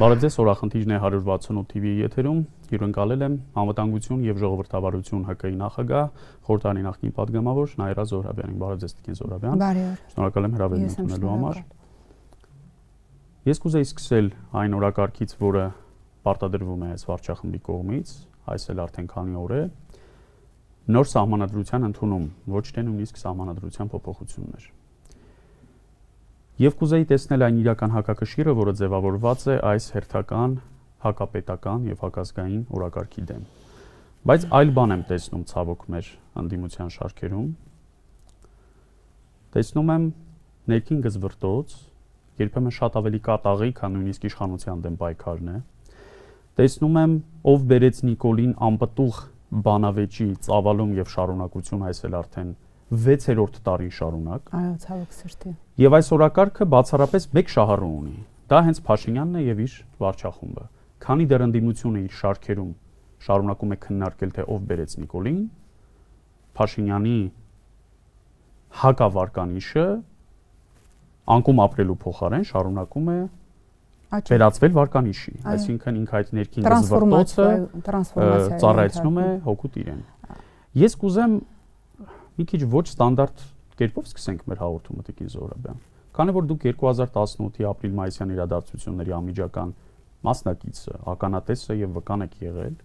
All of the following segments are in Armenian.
Բարև ձեզ, օրախնդիրն է 168 TV-ի եթերում։ Հյուրընկալել եմ անվտանգություն եւ ժողովրդավարություն ՀԿ-ի նախագահ, խորհրդանի նախկին падգամավոր Նայրա Զոհրաբյանին։ Բարև ձեզ, Տիկին Զոհրաբյան։ Բարև օր։ Շնորհակալ եմ հրավերն ընդունելու համար։ Ես կուզեի սկսել այն օրակարգից, որը պարտադրվում է այս վարչախմբի կողմից, այս էլ արդեն քանի օր է։ Նոր սահմանադրության ընդունում, ոչ թե նույնիսկ սահմանադրության փոփոխություններ եւ կուզեի տեսնել այն իրական հակակշիռը, որը ձևավորված է այս հերթական հակապետական եւ հակազգային օրակարգի դեմ։ Բայց այլ բան եմ տեսնում ցավոք մեր անդիմության շարքերում։ Տեսնում եմ ներքին գզվրտոց, երբեմն շատ ավելի կատաղի, քան նույնիսկ իշխանության դեմ պայքարն է։ Տեսնում եմ, ով բերեց Նիկոլին անպտուղ բանավեճի ծավալում եւ շարունակություն այս էլ արդեն 6-րդ տարին շարունակ։ Այո, ցավոք սրտի։ Եվ այս օրակարգը բացառապես մեկ շահառու ունի։ Դա հենց Փաշինյանն է եւ իր վարչախումբը։ Քանի դեռ ընդդիմությունը իր շարքերում շարունակում է քննարկել թե ով բերեց Նիկոլին, Փաշինյանի հակավարկանիշը անկում ապրելու փոխարեն շարունակում է վերածվել վարկանիշի, այսինքն ինքը այդ ներքին զվարթոցը տրանսֆորմացիա ծառայեցնում է հոգուտ իրեն։ Ես կուզեմ մի քիչ ոչ ստանդարտ կերպով սկսենք մեր հաղորդումը Տիկին Զորաբյան։ Քանի որ դուք 2018-ի ապրիլ-մայիսյան իրադարձությունների ամիջական մասնակիցը, ականատեսը եւ վկան եք եղել,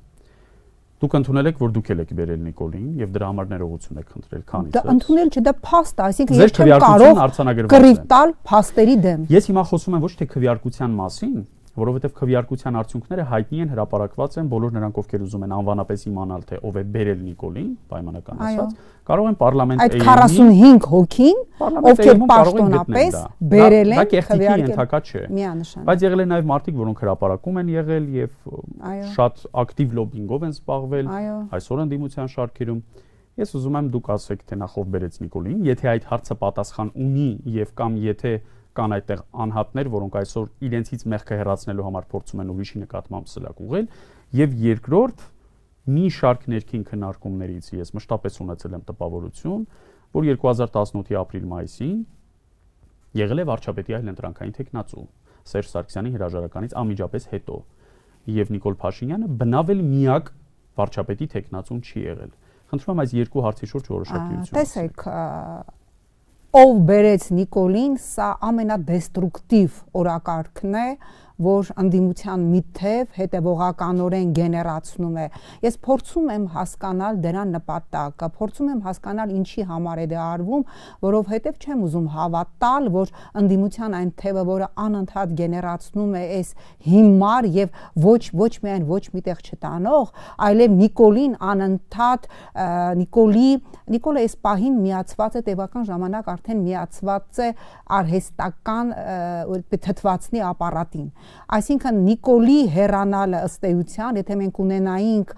Դուք ընդունել եք, որ դուք եք վերել Նիկոլին եւ դրա համար ներողություն եք խնդրել, քանի՞ դա ընդունել չէ, դա փաստ է, այսինքն ես չեմ կարող կռիվ տալ փաստերի դեմ։ Ես հիմա խոսում եմ ոչ թե քվեարկության մասին, որովհետև քվեարկության արդյունքները հայտնի են, հրապարակված են, բոլոր նրանք, ովքեր ուզում են անվանապես իմանալ, թե ով է բերել Նիկոլին, պայմանական ասած, կարող են parlament Այդ 45 հոգին, ովքեր պաշտոնապես բերել են քվեարկել։ Դա կերտիկի ենթակա չէ։ Բայց եղել են նաև մարդիկ, որոնք հրապարակում են եղել եւ շատ ակտիվ լոբինգով են զբաղվել այսօր ընդդիմության շարքերում։ Ես ուզում եմ դուք ասեք, թե նախով բերեց Նիկոլին, եթե այդ հարցը պատասխան ունի եւ կամ եթե կան այդտեղ անհատներ, որոնք այսօր իրենցից մեղքը հեռացնելու համար փորձում են ուրիշի նկատմամբ սլակ ուղել, եւ երկրորդ մի շարք ներքին քննարկումներից ես մշտապես ունեցել եմ տպավորություն, որ 2018-ի ապրիլ-մայիսին եղել է վարչապետի այլ ընտրանքային տեխնացու Սերժ Սարգսյանի հրաժարականից անմիջապես հետո եւ Նիկոլ Փաշինյանը բնավել միակ վարչապետի տեխնացուն չի եղել։ Խնդրում եմ այս երկու հարցի շուրջ որոշակիություն։ Տեսեք, ով բերեց Նիկոլին, սա ամենադեստրուկտիվ օրակարգն է, որ որ ընդդիմության մի թև հետևողականորեն գեներացնում է։ Ես փորձում եմ հասկանալ դրա նպատակը, փորձում եմ հասկանալ ինչի համար է դա դե արվում, որովհետև չեմ ուզում հավատալ, որ ընդդիմության այն թևը, որը անընդհատ գեներացնում է այս հիմար եւ ոչ ոչ միայն ոչ միտեղ չտանող, այլև Նիկոլին անընդհատ Նիկոլի Նիկոլը այս պահին միացված է տևական ժամանակ արդեն միացված է արհեստական թթվածնի ապարատին։ Այսինքն Նիկոլի հերանալը ըստ էության, եթե մենք ունենայինք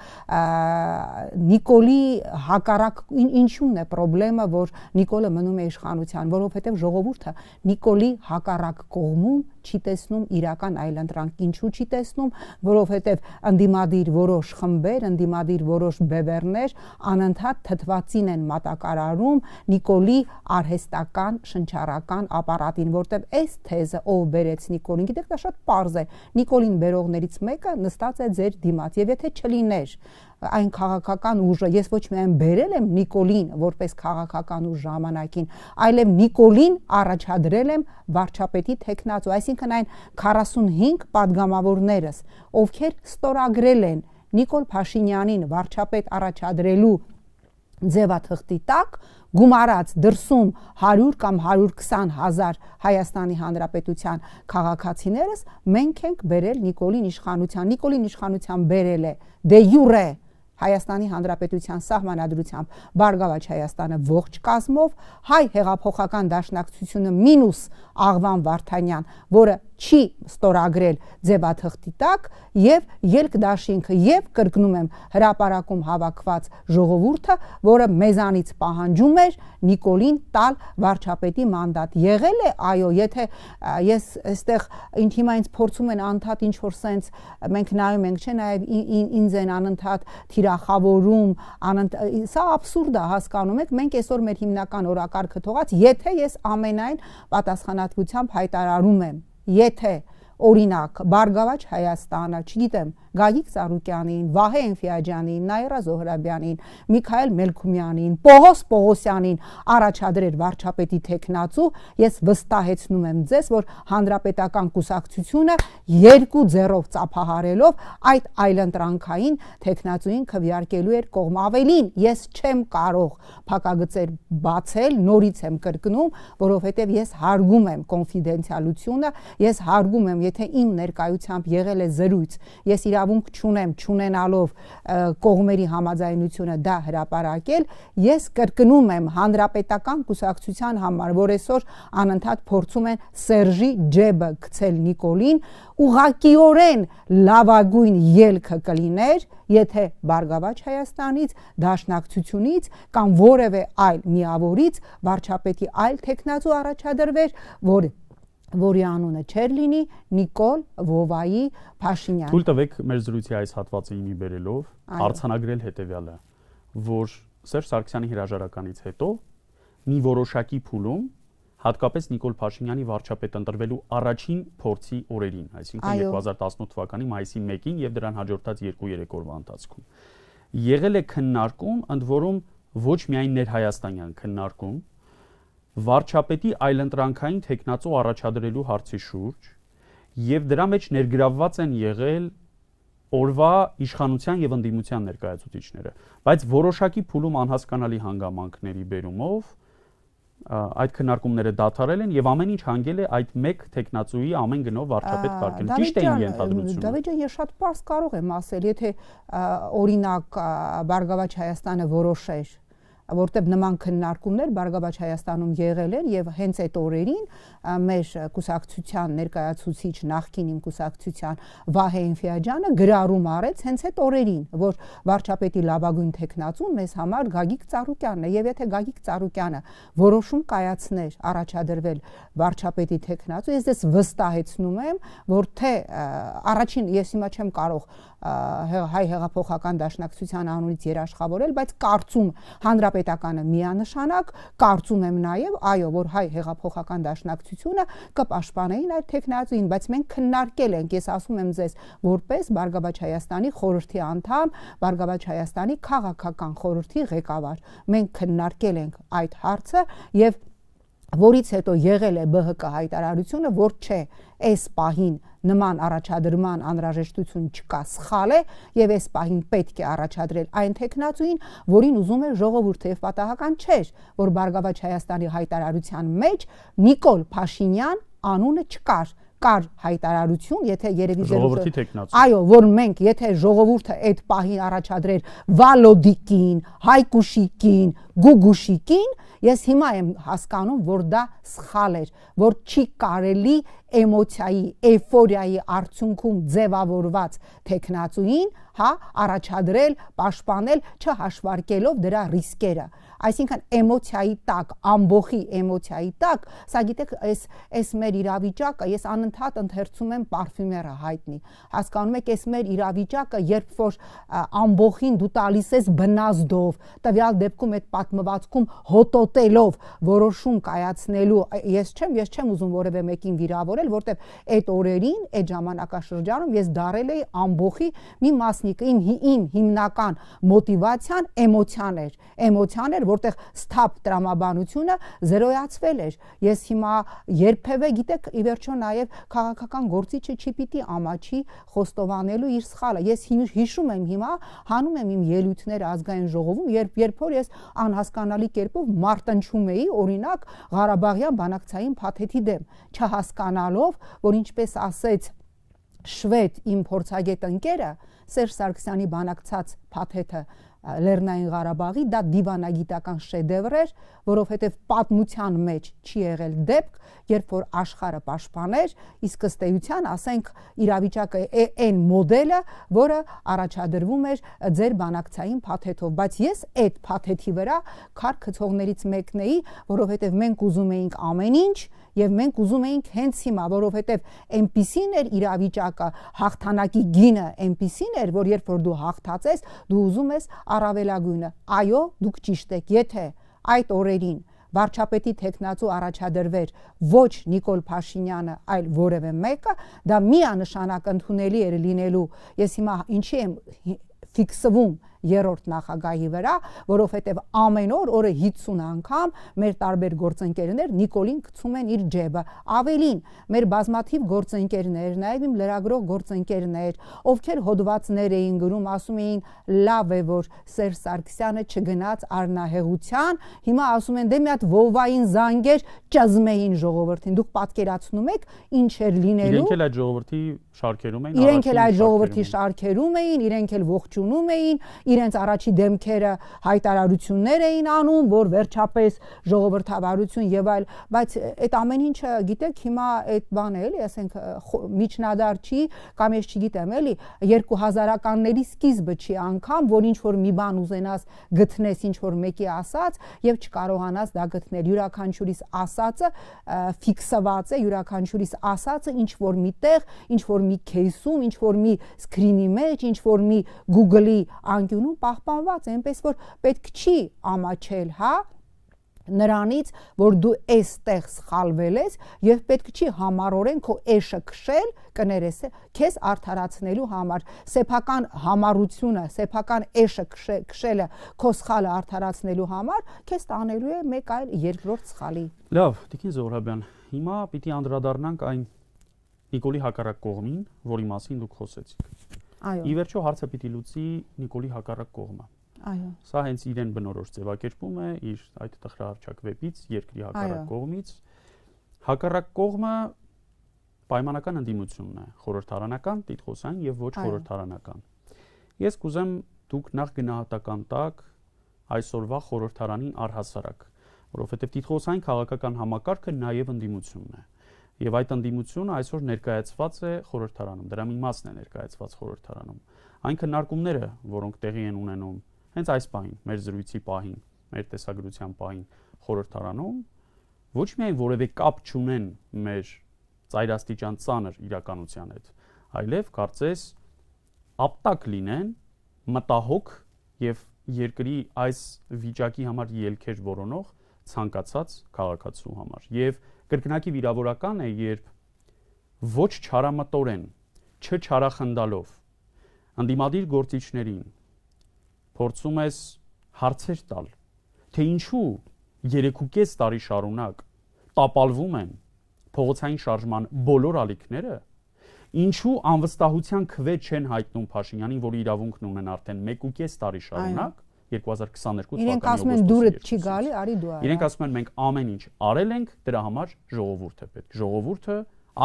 Նիկոլի հակառակ ինչու՞ն է խնդրեմը, որ Նիկոլը մնում է իշխանության, որովհետև ժողովուրդը Նիկոլի հակառակ կողմում չի տեսնում իրական այլընտրանք, ինչու չի տեսնում, որովհետև ընդդիմադիր որոշ խմբեր, ընդդիմադիր որոշ բևեռներ անընդհատ թթվածին են մատակարարում Նիկոլի արհեստական շնչառական ապարատին, որտեվ այս թեզը ով բերեց Նիկոլին, գիտեք, դա շատ པարզ է։ Նիկոլին բերողներից մեկը նստած է ձեր դիմաց, եւ եթե չլիներ այն քաղաքական ուժը ես ոչ միայն բերել եմ Նիկոլին որպես քաղաքական ուժ ժամանակին, այլև Նիկոլին առաջադրել եմ վարչապետի տեխնացու, այսինքն այն 45 падգամավորներս, ովքեր ստորագրել են Նիկոլ Փաշինյանին վարչապետ առաջադրելու ձևաթղթի տակ գումարած դրսում 100 կամ 120 հազար Հայաստանի Հանրապետության քաղաքացիներս մենք ենք բերել Նիկոլին իշխանության։ Նիկոլին իշխանության բերել է դե յուրե Հայաստանի Հանրապետության սահմանադրությամբ Բարգավաճ Հայաստանը ողջ կազմով հայ հեղափոխական դաշնակցությունը մինուս Աղվան Վարդանյան, որը չի ստորագրել ձևաթղթի տակ եւ ելքդաշինքը եւ կրկնում եմ հրաապարակում հավաքված ժողովուրդը, որը մեզանից պահանջում էր Նիկոլին տալ վարչապետի մանդատ։ Եղել է, այո, եթե ես այստեղ ինչ հիմա ինձ փորձում են անդադ ինչ որ սենց մենք նայում ենք, չէ, նաեւ ինձ են անընդհատ թիրախավորում, անընդ սա абսուրդ է, հասկանում եք, մենք այսօր մեր հիմնական օրակարգը թողած, եթե ես ամենայն պատասխանատվությամբ հայտարարում եմ եթե օրինակ Բարգավաճ Հայաստանը, չգիտեմ, Գագիկ Սարուկյանին, Վահե Էնֆիաջանին, Նաիրա Զոհրաբյանին, Միքայել Մելքումյանին, Պողոս Պողոսյանին առաջադրեր վարչապետի տեխնացու, ես վստահեցնում եմ ձեզ, որ հանրապետական կուսակցությունը երկու ձեռով ծափահարելով այդ այլընտրանքային տեխնացուին քվյարկելու էր կողմ ավելին, ես չեմ կարող փակագծեր բացել, նորից եմ կրկնում, որովհետև ես հարգում եմ կոնֆիդենցիալությունը, ես հարգում եմ, եթե իմ ներկայությամբ եղել է զրույց, ես իրա իրավունք չունեմ, չունենալով կողմերի համաձայնությունը դա հրապարակել, ես կրկնում եմ հանրապետական կուսակցության համար, որ այսօր անընդհատ փորձում են Սերժի ջեբը գցել Նիկոլին, ուղակիորեն լավագույն ելքը կլիներ, եթե Բարգավաճ Հայաստանից, Դաշնակցությունից կամ որևէ այլ միավորից վարչապետի այլ տեխնացու առաջադրվեր, որ որի անունը չեր լինի Նիկոլ Վովայի Փաշինյան։ Թույլ տվեք մեր զրույցի այս հատվածը ինի բերելով արցանագրել հետեւյալը, որ Սերժ Սարգսյանի հրաժարականից հետո մի որոշակի փուլում հատկապես Նիկոլ Փաշինյանի վարչապետ ընտրվելու առաջին փորձի օրերին, այսինքն 2018 թվականի մայիսի 1-ին եւ դրան հաջորդած 2-3 օրվա ընթացքում։ Եղել է քննարկում, ընդ որում ոչ միայն ներհայաստանյան քննարկում, վարչապետի այլընտրանքային տեխնացու առաջադրելու հարցի շուրջ եւ դրա մեջ ներգրավված են եղել օրվա իշխանության եւ ընդդիմության ներկայացուցիչները, բայց որոշակի փուլում անհասկանալի հանգամանքների բերումով այդ քննարկումները դադարել են եւ ամեն ինչ հանգել է այդ մեկ տեխնացուի ամեն գնով վարչապետ կարգին։ Ճիշտ է ընդհանրությունը։ Դավիթ ջան, ես շատ པարս կարող եմ ասել, եթե օրինակ Բարգավաճ Հայաստանը որոշեր որտեղ նման քննարկումներ Բարգավաճ Հայաստանում եղել են եւ հենց այդ օրերին մեր կուսակցության ներկայացուցիչ նախկին իմ կուսակցության Վահե Ինֆիաջյանը գրառում արեց հենց այդ օրերին, որ վարչապետի լավագույն տեխնացուն մեզ համար Գագիկ Ծառուկյանն է եւ եթե Գագիկ Ծառուկյանը որոշում կայացներ առաջադրվել վարչապետի տեխնացու, ես դες վստահեցնում եմ, որ թե առաջին ես հիմա չեմ կարող հայ հեղափոխական դաշնակցության անունից երաշխավորել, բայց կարծում հանրապետականը միանշանակ, կարծում եմ նաև, այո, որ հայ հեղափոխական դաշնակցությունը կպաշտպանեին այդ տեխնացուին, բայց մենք քննարկել ենք, ես ասում եմ ձեզ, որպես Բարգավաճ Հայաստանի խորհրդի անդամ, Բարգավաճ Հայաստանի քաղաքական խորհրդի ղեկավար, մենք քննարկել ենք այդ հարցը եւ որից հետո եղել է ԲՀԿ հայտարարությունը, որ չէ, այս պահին նման առաջադրման անհրաժեշտություն չկա, սխալ է եւ այս պահին պետք է առաջադրել այն տեխնացուին, որին ուզում է ժողովուրդը եւ պատահական չէր, որ Բարգավաճ Հայաստանի հայտարարության մեջ Նիկոլ Փաշինյան անունը չկար կար հայտարարություն, եթե երևի ժողովրդի տեխնացու։ Այո, որ մենք, եթե ժողովուրդը այդ պահին առաջադրեր Վալոդիկին, Հայկուշիկին, գուգուշիկին, ես հիմա եմ հասկանում, որ դա սխալ էր, որ չի կարելի էմոցիայի, էֆորիայի արդյունքում ձևավորված տեխնացուին, հա, առաջադրել, պաշտպանել, չհաշվարկելով դրա ռիսկերը։ Այսինքն էմոցիայի տակ, ամբողի էմոցիայի տակ, սա գիտեք, այս այս մեր իրավիճակը, ես անընդհատ ընթերցում եմ պարֆյումերը հայտնի։ Հասկանում եք, այս մեր իրավիճակը, երբ որ ամբողին դու տալիս ես բնազդով, տվյալ դեպքում այդ պատմվածքում հոտոտելով որոշում կայացնելու ես չեմ ես չեմ ուզում որևէ մեկին վիրավորել որտեվ այդ օրերին այդ ժամանակաշրջանում ես դարել էի ամբողի մի մասնիկը իմ իմ հիմնական մոտիվացիան էմոցիան էր էմոցիան էր որտեղ սթափ տրամաբանությունը զրոյացվել էր ես հիմա երբևէ գիտեք ի վերջո նաև քաղաքական գործիչը չի պիտի ամաչի խոստովանելու իր սխալը ես հիշում եմ հիմա հանում եմ իմ ելույթները ազգային ժողովում երբ երբ որ ես անհ անհասկանալի կերպով մարտնչում էի օրինակ Ղարաբաղյան բանակցային փաթեթի դեմ, չհասկանալով, որ ինչպես ասեց շվեդ իմ փորձագետ ընկերը Սերժ Սարգսյանի բանակցած փաթեթը Լեռնային Ղարաբաղի, դա դիվանագիտական շեդևր էր, որովհետև պատմության մեջ չի եղել դեպք, երբ որ աշխարը պաշտպաներ, իսկ ըստ էության, ասենք, իրավիճակը այն մոդելը, որը առաջադրվում էր ձեր բանակցային փաթեթով, բայց ես այդ փաթեթի վրա քարքցողներից մեկն էի, որովհետև մենք ուզում էինք ամեն ինչ եւ մենք ուզում էինք հենց հիմա, որովհետեւ այնպիսին էր իրավիճակը, հաղթանակի գինը այնպիսին էր, որ երբ որ դու հաղթացես, դու ուզում ես առավելագույնը։ Այո, դուք ճիշտ եք, եթե այդ օրերին վարչապետի տեխնացու առաջադրվեր ոչ Նիկոլ Փաշինյանը, այլ որևէ մեկը, դա միանշանակ ընդունելի էր լինելու։ Ես հիմա ինչի եմ ֆիքսվում երրորդ նախագահի վրա, որովհետև ամեն օր օրը 50 անգամ մեր տարբեր գործընկերներ Նիկոլին գցում են իր ջեբը։ Ավելին, մեր բազմաթիվ գործընկերներ, նաև իմ լրագրող գործընկերներ, ովքեր հոդվածներ էին գրում, ասում էին՝ լավ է, որ Սերժ Սարգսյանը չգնաց առնահեղության, հիմա ասում են դե մի հատ Վովային զանգեր ճզմեին ժողովրդին։ Դուք պատկերացնում եք, ինչ էր լինելու։ Իրենք էլ այդ ժողովրդի շարքերում էին։ Իրենք էլ այդ ժողովրդի շարքերում էին, իրենք էլ ողջունում էին, իրենց առաջի դեմքերը հայտարարություններ էին անում, որ վերջապես ժողովրդավարություն եւ այլ, բայց այդ ամեն ինչը գիտեք, հիմա այդ բանը էլի, ասենք միջնադար չի կամ ես չգիտեմ էլի 2000-ականների սկիզբը չի անգամ, որ ինչ որ մի բան ուզենաս գտնես ինչ որ մեկի ասած եւ չկարողանաս դա գտնել։ Յուրաքանչյուրիս ասածը ֆիքսված է, յուրաքանչյուրիս ասածը ինչ որ միտեղ, ինչ որ մի кейսում, ինչ որ մի սկրինի մեջ, ինչ որ մի Google-ի անկյունի գյունում պահպանված է, այնպես որ պետք չի ամաչել, հա, նրանից, որ դու էստեղ սխալվել ես եւ պետք չի համառորեն քո էշը քշել, կներես, քեզ արդարացնելու համար։ Սեփական համառությունը, սեփական էշը քշելը քո սխալը արդարացնելու համար քեզ տանելու է մեկ այլ երկրորդ սխալի։ Լավ, Տիկին Զորաբյան, հիմա պիտի անդրադառնանք այն Նիկոլի հակառակ կողմին, որի մասին դուք խոսեցիք։ Այո։ Ի վերջո հարցը պիտի լուծի Նիկոլի հակառակ կողմը։ Այո։ Սա հենց իրեն բնորոշ ձևակերպում է իր այդ տխրահարճակ վեպից, երկրի հակառակ կողմից։ Հակառակ կողմը պայմանական ընդդիմությունն է, խորհրդարանական, տիտղոսային եւ ոչ խորհրդարանական։ Ես կուզեմ դուք նախ գնահատական տակ այսօրվա խորհրդարանին առհասարակ, որովհետեւ տիտղոսային քաղաքական համակարգը նաեւ ընդդիմությունն է։ Այո Եվ այդ ընդդիմությունը այսօր ներկայացված է խորհրդարանում, դրա մի մասն է ներկայացված խորհրդարանում։ Այն քննարկումները, որոնք տեղի են ունենում հենց այս պահին, մեր զրույցի պահին, մեր տեսագրության պահին խորհրդարանում, ոչ միայն որևէ կապ չունեն մեր ծայրաստիճան ցաներ իրականության հետ, այլև կարծես ապտակ լինեն մտահոգ եւ երկրի այս վիճակի համար ելքեր որոնող ցանկացած քաղաքացու համար եւ Կրկնակի վիրավորական է, երբ ոչ չարամտորեն, չչարախնդալով անդիմադիր գործիչներին փորձում ես հարցեր տալ, թե ինչու 3.5 տարի շարունակ տապալվում են փողոցային շարժման բոլոր ալիքները, ինչու անվստահության քվե չեն հայտնում Փաշինյանին, որ իրավունքն ունեն արդեն 1.5 տարի շարունակ, 2022 թվականի Իրենք ասում են դուրը չի գալի, արի դու արա։ Իրենք ասում են մենք ամեն ինչ արել ենք, դրա համար ժողովուրդ է պետք։ Ժողովուրդը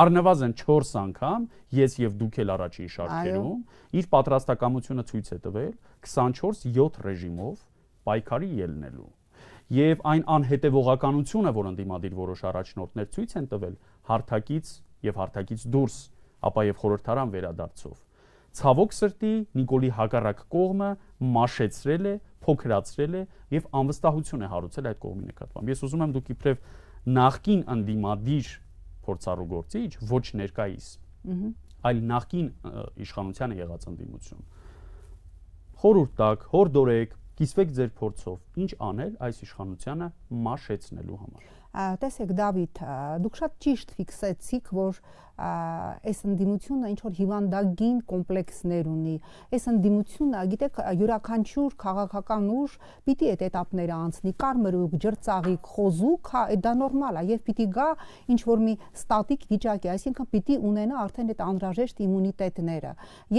առնվազն 4 անգամ ես եւ դուք էլ առաջի շարքերում իր պատրաստակամությունը ցույց է տվել 24/7 ռեժիմով պայքարի ելնելու եւ այն անհետեւողականությունը, որ ընդդիմադիր որոշ առաջնորդներ ցույց են տվել հարթակից եւ հարթակից դուրս, ապա եւ խորհրդարան վերադարձով Ցավոք սրտի Նիկոլի հակառակ կողմը մաշեցրել է, փոքրացրել է եւ անվստահություն է հարուցել այդ կողմի նկատմամբ։ Ես ուզում եմ դուք իբրև նախքին անդիմադիր փորձառու գործիչ ոչ ներկայիս, այլ նախքին իշխանությանը եղած անդիմություն։ Խորուրդ տակ, հորդորեք, կիսվեք ձեր փորձով, ինչ անել այս իշխանությանը մաշեցնելու համար։ Տեսեք Դավիթ, դուք շատ ճիշտ ֆիքսեցիք, որ այս ընդդիմությունը ինչ որ հիվանդագին կոմպլեքսներ ունի։ Այս ընդդիմությունը, գիտեք, յուրաքանչյուր քաղաքական ուժ պիտի այդ этаպները անցնի, կարմրուկ, ջրծաղիկ, խոզուկ, հա, այդ դա նորմալ է եւ պիտի գա ինչ որ մի ստատիկ վիճակի, այսինքն պիտի ունենա արդեն այդ անհրաժեշտ իմունիտետները։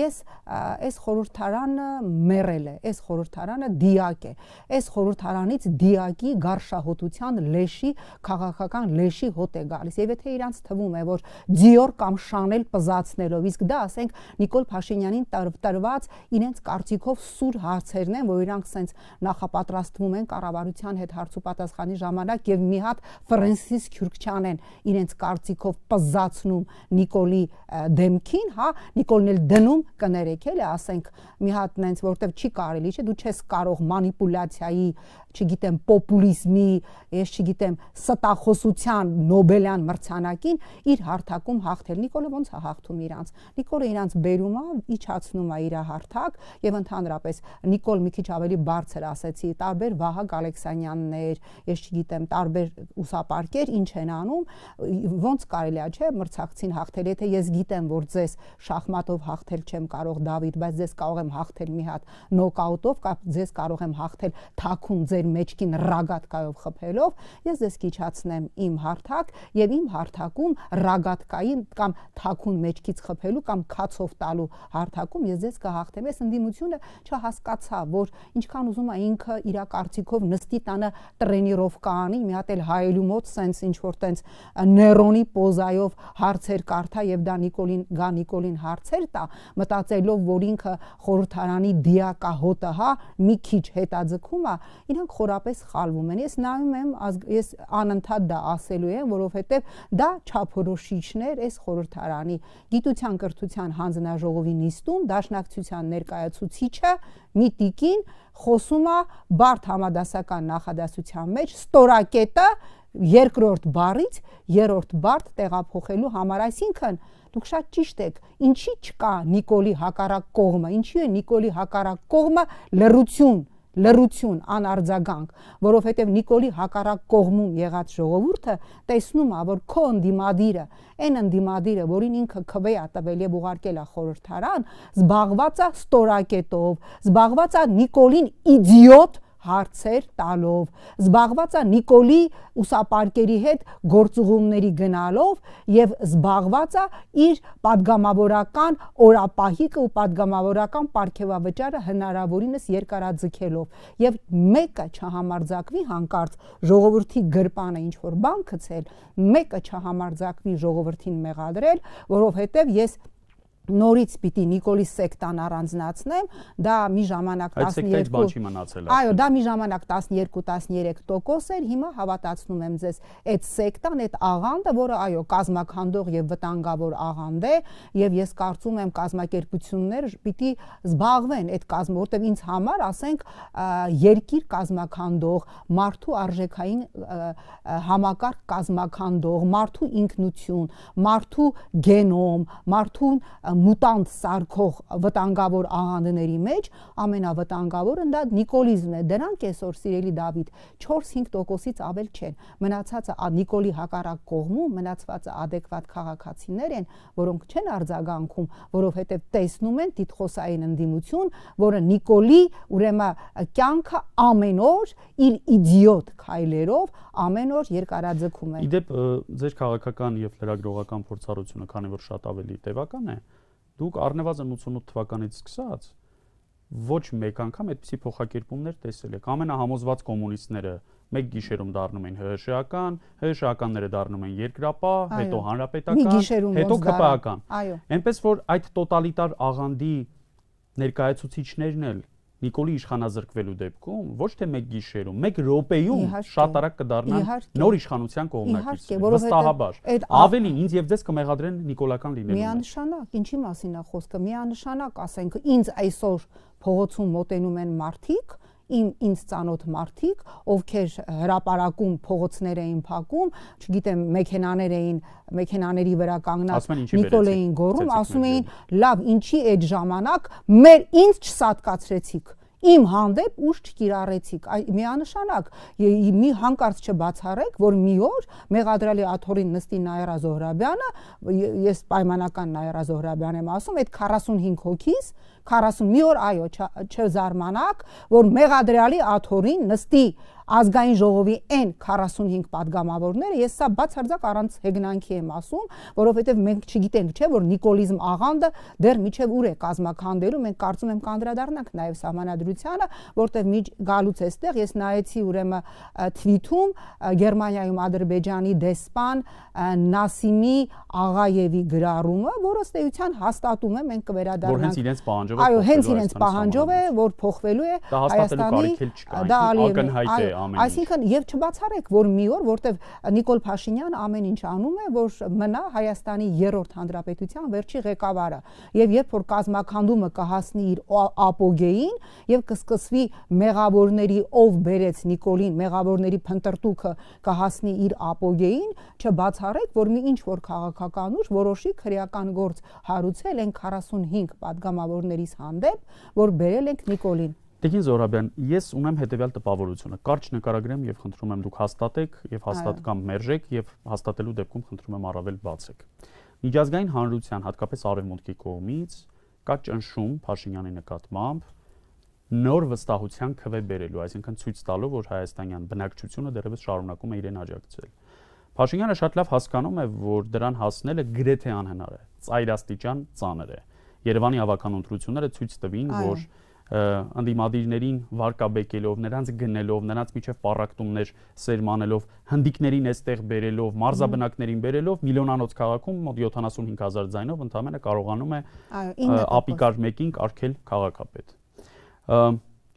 Ես այս խորհրդարանը մեռել է, այս խորհրդարանը դիակ է։ Այս խորհրդարանից դիակի գարշահոտության լեշի, քաղաքական լեշի հոտ է գալիս։ Եվ եթե իրանց թվում է, որ դիոր շնորհ կամ շանել պզացնելով։ Իսկ դա, ասենք, Նիկոլ Փաշինյանին տարված իրենց կարծիքով սուր հարցերն են, որ իրանք սենց նախապատրաստվում են կառավարության հետ հարցուպատասխանի ժամանակ եւ մի հատ Ֆրանսիս Քյուրքչյանեն իրենց կարծիքով պզացնում Նիկոլի դեմքին, հա, Նիկոլն էլ դնում կներեք էլ է, ասենք, մի հատ նենց, որտեվ չի կարելի, չէ, դու չես կարող մանիպուլյացիայի չգիտեմ, պոպուլիզմի, ես չգիտեմ, ստախոսության Նոբելյան մրցանակին իր հարթակում հաղթել։ Նիկոլը ոնց է հաղթում իրանց։ Նիկոլը իրանց բերում է, իջացնում է իր հարթակ եւ ընդհանրապես Նիկոլ մի քիչ ավելի բարձր ասեցի, տարբեր Վահագ Ալեքսանյաններ, ես չգիտեմ, տարբեր ուսապարկեր ինչ են անում, ոնց կարելի է, չէ, մրցակցին հաղթել։ Եթե ես գիտեմ, որ ձեզ շախմատով հաղթել չեմ կարող Դավիթ, բայց ձեզ կարող եմ հաղթել մի հատ նոկաուտով, կամ ձեզ կարող եմ հաղթել թակում ձեր ձեր մեջքին ռագատկայով խփելով, ես ձեզ քիչացնեմ իմ հարթակ եւ իմ հարթակում ռագատկային կամ թակուն մեջքից խփելու կամ քացով տալու հարթակում ես ձեզ կհաղթեմ։ Այս ընդդիմությունը չհասկացա, որ ինչքան ուզում է ինքը իր կարծիքով նստի տանը տրենիրովկա անի, մի հատ էլ հայելու մոտ սենց ինչ որ տենց ներոնի պոզայով հարցեր կարդա եւ դա Նիկոլին գա Նիկոլին հարցեր տա, մտածելով, որ ինքը խորհրդարանի դիակահոտը, հա, մի քիչ հետաձգում է, իրանք խորապես խալվում են։ Ես նայում եմ, ես անընդհատ դա ասելու եմ, որովհետև դա չափորոշիչն էր այս խորհրդարանի գիտության կրթության հանձնաժողովի նիստում դաշնակցության ներկայացուցիչը միտիկին խոսում է բարդ համադասական նախադասության մեջ ստորակետը երկրորդ բառից երրորդ բարդ տեղափոխելու համար, այսինքն դուք շատ ճիշտ եք։ Ինչի չկա Նիկոլի հակառակ կողմը, ինչու է Նիկոլի հակառակ կողմը լրություն լրություն, անարձագանք, որովհետև Նիկոլի հակառակ կողմում եղած ժողովուրդը տեսնում է, որ քո ընդդիմադիրը, այն ընդդիմադիրը, որին ինքը քվե է տվել եւ ուղարկել է խորհրդարան, զբաղված է ստորակետով, զբաղված է Նիկոլին իդիոտ հարցեր տալով, զբաղված է Նիկոլի ուսապարկերի հետ գործողումների գնալով եւ զբաղված է իր падգամավորական օրապահիկը ու падգամավորական ապարքեվավճարը հնարավորինս երկարաձգելով եւ մեկը չհամարձակվի հանկարծ ժողովրդի գրպանը ինչ որ բան գցել, մեկը չհամարձակվի ժողովրդին մեղադրել, որովհետեւ ես նորից պիտի Նիկոլի սեկտան առանձնացնեմ, դա մի ժամանակ 12 Այո, դա մի ժամանակ 12-13% էր, հիմա հավատացնում եմ ձեզ, այդ սեկտան, այդ աղանդը, որը այո, կազմականդող եւ վտանգավոր աղանդ է, եւ ես կարծում եմ կազմակերպություններ պիտի զբաղվեն այդ կազմ, որտեւ ինձ համար, ասենք, երկիր կազմականդող, մարդու արժեքային համակարգ կազմականդող, մարդու ինքնություն, մարդու գենոմ, մարդուն մուտանտ սարքող վտանգավոր ահանների մեջ ամենավտանգավորը դա նիկոլիզմն է։ Դրանք այսօր սիրելի Դավիթ 4-5%-ից ավել չեն։ Մնացածը Նիկոլի հակառակ կողմում մնացվածը adekvat քաղաքացիներ են, որոնք չեն արձագանքում, որովհետև տեսնում են դիտխոսային ընդդիմություն, որը Նիկոլի ուրեմն կյանքը ամեն օր իր իդիոտ քայլերով ամեն օր երկարաձգում է։ Իդեպ ձեր քաղաքական եւ լրագրողական փորձառությունը, քանի որ շատ ավելի տևական է, Դուք առնվազն 88 թվականից սկսած ոչ մեկ անգամ այդպիսի փոխակերպումներ տեսել եք։ Ամենահամոզված կոմունիստները մեկ գիշերում դառնում են ՀՀՇ-ական, ՀՀՇ-ականները դառնում են երկրապահ, հետո հանրապետական, հետո ԿՊԱ-ական։ Այնպես որ այդ տոտալիտար աղանդի ներկայացուցիչներն էլ Նիկոլի իշխանազրկվելու դեպքում ոչ թե մեկ գիշերում, մեկ րոպեում շատ արագ կդառնա նոր իշխանության կողմնակից։ Վստահաբար։ Ավելին ինձ եւ ձեզ կմեղադրեն նիկոլական լինելու։ Միանշանակ, ինչի մասին է խոսքը։ Միանշանակ ասենք, ինձ այսօր փողոցում մոտենում են մարդիկ, իմ ինձ ծանոթ մարդիկ, ովքեր հրաապարակում փողոցներ էին փակում, չգիտեմ, մեքենաներ էին, մեքենաների վրա կանգնած Նիկոլեին գոռում, ասում էին՝ լավ, ինչի այդ ժամանակ մեր ինձ չսատկացրեցիք իմ հանդեպ ուշ չկիրառեցիք միանշանակ մի հանկարծ չբացառեք որ մի օր մեղադրալի աթորին նստի նայրա զոհրաբյանը ես պայմանական նայրա զոհրաբյան եմ ասում այդ 45 հոգիս 40 մի օր այո չզարմանաք որ մեղադրալի աթորին նստի ազգային ժողովի այն 45 падգամավորները, ես սա բացարձակ առանց հեգնանքի եմ ասում, որովհետև մենք չգիտենք, չէ, որ նիկոլիզմ աղանդը դեռ միջև ուր է կազմականդելու, մենք կարծում եմ կանդրադառնանք նաև համանadrությանը, որտեղ միջ գալուց էստեղ ես նայեցի ուրեմն թվիթում Գերմանիայում Ադրբեջանի դեսպան Նասիմի Աղայևի գրառումը, որը ստեյության հաստատում է մենք կվերադառնանք։ Որ հենց իրենց պահանջով է։ Այո, հենց իրենց պահանջով է, որ փոխվելու է Հայաստանի դա ակնհայտ է ամեն ինչ։ Այսինքն եւ չբացառեք, որ մի օր, որտեվ Նիկոլ Փաշինյան ամեն ինչ անում է, որ մնա Հայաստանի երրորդ հանրապետության վերջի ղեկավարը, եւ երբ որ կազմականդումը կհասնի իր ապոգեին եւ կսկսվի մեղավորների ով բերեց Նիկոլին, մեղավորների փնտրտուքը կհասնի իր ապոգեին, չբացառեք, որ մի ինչ որ քաղաքական ուժ որոշի քրեական գործ հարուցել են 45 падգամավորներից հանդեպ, որ բերել ենք Նիկոլին։ Տիկին Զորաբյան, ես ունեմ հետեւյալ տպավորությունը։ Կարճ նկարագրեմ եւ խնդրում եմ դուք հաստատեք եւ հաստատ կամ մերժեք եւ հաստատելու դեպքում խնդրում եմ առավել բացեք։ Միջազգային հանրության, հատկապես արևմուտքի կողմից կա ճնշում Փաշինյանի նկատմամբ նոր վստահության քվե բերելու, այսինքն ցույց տալու, որ հայաստանյան բնակչությունը դեռևս շարունակում է իրեն աջակցել։ Փաշինյանը շատ լավ հասկանում է, որ դրան հասնելը գրեթե անհնար է։ Ծայրաստիճան ծանր է։ Երևանի ավականոտրությունները ցույց տվին, որ Այ, անդիմադիրներին վարկաբեկելով, նրանց գնելով, նրանց միջև պարակտումներ սերմանելով, հնդիկներին այստեղ բերելով, մարզաբնակներին բերելով, միլիոնանոց քաղաքում մոտ 75000 ձայնով ընդամենը կարողանում է ապիկար 1-ին կարգել քաղաքապետ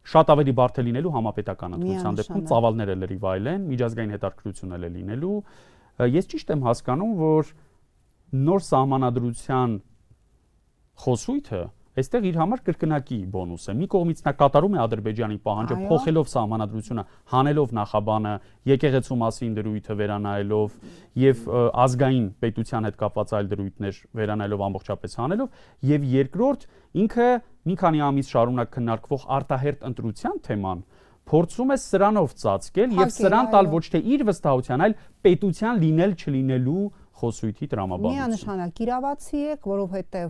շատ ավելի բարդ է լինելու համապետական ընտրության դեպքում ծավալները լրիվայել են, միջազգային հետարկրությունն էլ է լինելու։ Ես ճիշտ եմ հասկանում, որ նոր սահմանադրության խոսույթը այստեղ իր համար կրկնակի բոնուս է։ Մի կողմից նա կատարում է Ադրբեջանի պահանջը, փոխելով սահմանադրությունը, հանելով նախաբանը, եկեղեցու մասին դրույթը վերանայելով եւ ազգային պետության հետ կապված այլ դրույթներ վերանայելով ամբողջապես հանելով, եւ երկրորդ ինքը մի քանի ամիս շարունակ քննարկվող արտահերտ ընտրության թեման փորձում է սրանով ծածկել եւ սրան տալ ոչ թե իր վստահության, այլ պետության լինել չլինելու խոսույթի տրամաբանություն։ Միանշանակ իրավացի եք, որովհետեւ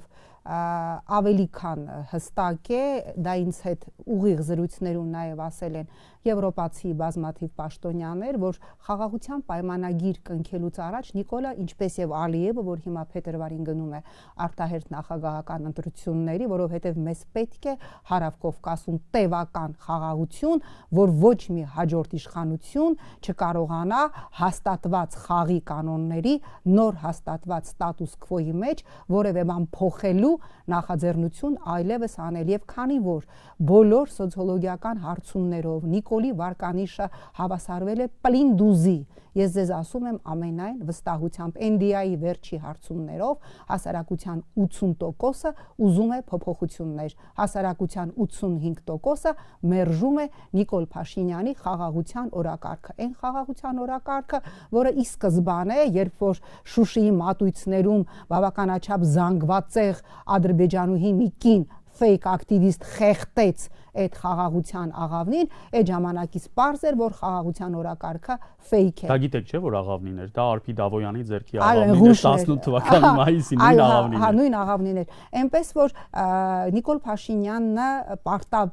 ավելի քան հստակ է, դա ինձ հետ ուղիղ զրույցներում նաև ասել են եվրոպացի բազմաթիվ պաշտոնյաներ, որ խաղաղության պայմանագիր կնքելուց առաջ Նիկոլա, ինչպես եւ Ալիևը, որ հիմա փետրվարին գնում է արտահերտ նախագահական ընտրությունների, որովհետեւ մեզ պետք է Հարավկովկասում տևական խաղաղություն, որ ոչ մի հաջորդ իշխանություն չկարողանա հաստատված խաղի կանոնների նոր հաստատված ստատուս քվոյի մեջ որևէ բան փոխելու նախաձեռնություն այլևս անել եւ քանի որ բոլոր սոցիոլոգիական հարցումներով Նիկո ալկոհոլի վարկանիշը հավասարվել է պլինդուզի։ Ես ձեզ ասում եմ ամենայն վստահությամբ NDI-ի վերջի հարցումներով հասարակության 80%-ը ուզում է փոփոխություններ։ Հասարակության 85%-ը մերժում է Նիկոլ Փաշինյանի խաղաղության օրակարգը, այն խաղաղության օրակարգը, որը ի սկզբանե, երբ որ Շուշիի մատույցներում բավականաչափ զանգվածեղ ադրբեջանուհի մի կին ֆեյք ակտիվիստ խեղտեց այդ խաղաղության աղավնին, այդ ժամանակից པարզ էր, որ խաղաղության օրակարգը ֆեյք է։ Դա գիտեք չէ, որ աղավնին էր, դա Արփի Դավոյանի ձերքի աղավնին էր 18 թվականի մայիսին նույն հա, աղավնին հա, էր։ Այո, նույն աղավնին էր։ Էնպես որ Նիկոլ Փաշինյանը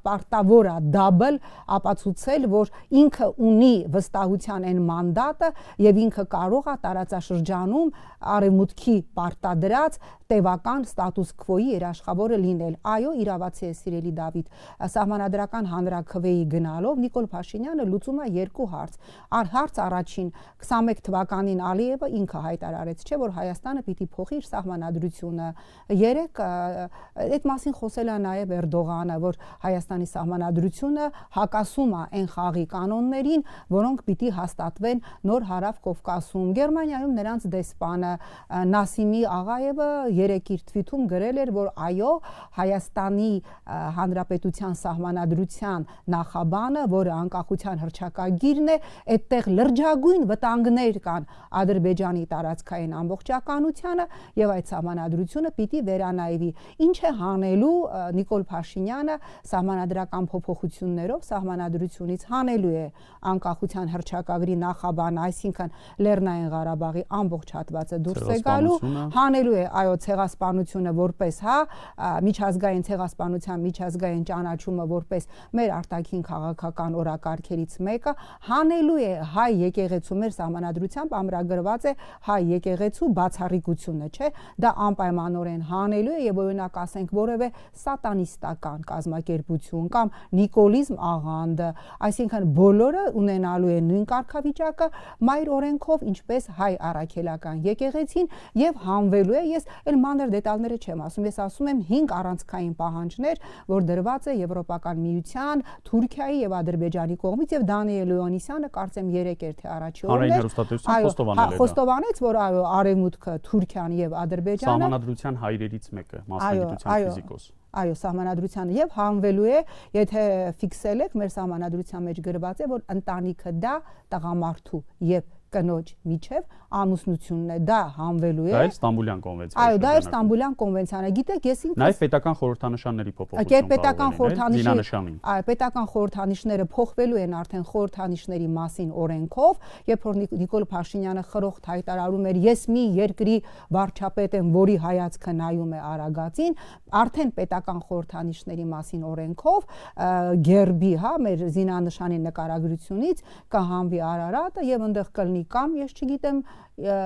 պարտավոր է դաբլ ապացուցել, որ ինքը ունի վստահության այն մանդատը եւ ինքը կարող է տարածաշրջանում արևմուտքի պարտադրած տևական ստատուս քվոյի երաշխավորը լինել։ Այո, իրավացի է սիրելի Դավիթ։ Սահման Սահմանադրական հանրաքվեի գնալով Նիկոլ Փաշինյանը լուծում է երկու հարց։ Ար հարց առաջին 21 թվականին Ալիևը ինքը հայտարարեց, չէ՞ որ Հայաստանը պիտի փոխի իր սահմանադրությունը։ 3 այդ մասին խոսել է նաև Էրդողանը, որ Հայաստանի սահմանադրությունը հակասում է այն խաղի կանոններին, որոնք պիտի հաստատվեն նոր հարավ Կովկասում։ Գերմանիայում նրանց դեսպանը Նասիմի Աղաևը 3 իր թվիթում գրել էր, որ այո, Հայաստանի հանրապետության սահմանադրությունը Սահմանադրության նախաբանը, որը անկախության հռչակագիրն է, այդտեղ լրջագույն վտանգներ կան Ադրբեջանի տարածքային ամբողջականությանը եւ այդ սահմանադրությունը պիտի վերանայվի։ Ինչ է հանելու Նիկոլ Փաշինյանը սահմանադրական փոփոխություններով սահմանադրությունից հանելու է անկախության հռչակագրի նախաբան, այսինքն Լեռնային Ղարաբաղի ամբողջ հատվածը դուրս է գալու, հանելու է այո ցեղասպանությունը որպես, հա, միջազգային ցեղասպանության միջազգային ճանաչումը պատերազմը որպես մեր արտաքին քաղաքական օրակարգերից մեկը հանելու է հայ եկեղեցու մեր համանadrությամբ ամրագրված է հայ եկեղեցու բացառիկությունը, չէ՞։ Դա անպայմանորեն հանելու է եւ օրինակ ասենք որևէ սատանիստական կազմակերպություն կամ նիկոլիզմ աղանդը, այսինքն բոլորը ունենալու են նույն կարգավիճակը մայր օրենքով, ինչպես հայ առաքելական եկեղեցին եւ հանվելու է ես այլ մանր դետալները չեմ ասում, ես ասում եմ 5 առանցքային պահանջներ, որ դրված է Եվրոպա Եվրոպական միության, Թուրքիայի եւ Ադրբեջանի կողմից եւ Դանիել Լեոնիսյանը կարծեմ 3 էր թե առաջի օրն էր։ Այո, հա, խոստովանեց, որ այո, արևմուտքը Թուրքիան եւ Ադրբեջանը Սահմանադրության հայրերից մեկը, մասնագիտության ֆիզիկոս։ Այո, այո համանadrությանը եւ հանվելու է եթե ֆիքսել եք մեր համանadrության մեջ գրված է որ ընտանիքը դա տղամարդու եւ կնոջ միջև ամուսնությունն է, դա հանվելու է։ Դա է Ստամբուլյան կոնվենցիան։ Այո, դա է Ստամբուլյան կոնվենցիան։ Գիտեք, ես ինքս Նաև պետական խորհրդանշանների փոփոխություն։ Պետական խորհրդանիշի, այո, պետական խորհրդանիշները փոխվելու են արդեն խորհրդանիշների մասին օրենքով, երբ որ Նիկոլ Փաշինյանը խրոխտ հայտարարում էր, ես մի երկրի վարչապետ եմ, որի հայացքը նայում է Արագածին, արդեն պետական խորհրդանիշների մասին օրենքով գերբի, հա, մեր զինանշանի նկարագրությունից կհանվի Արարատը եւ այնտեղ կլինի կամ ես չգիտեմ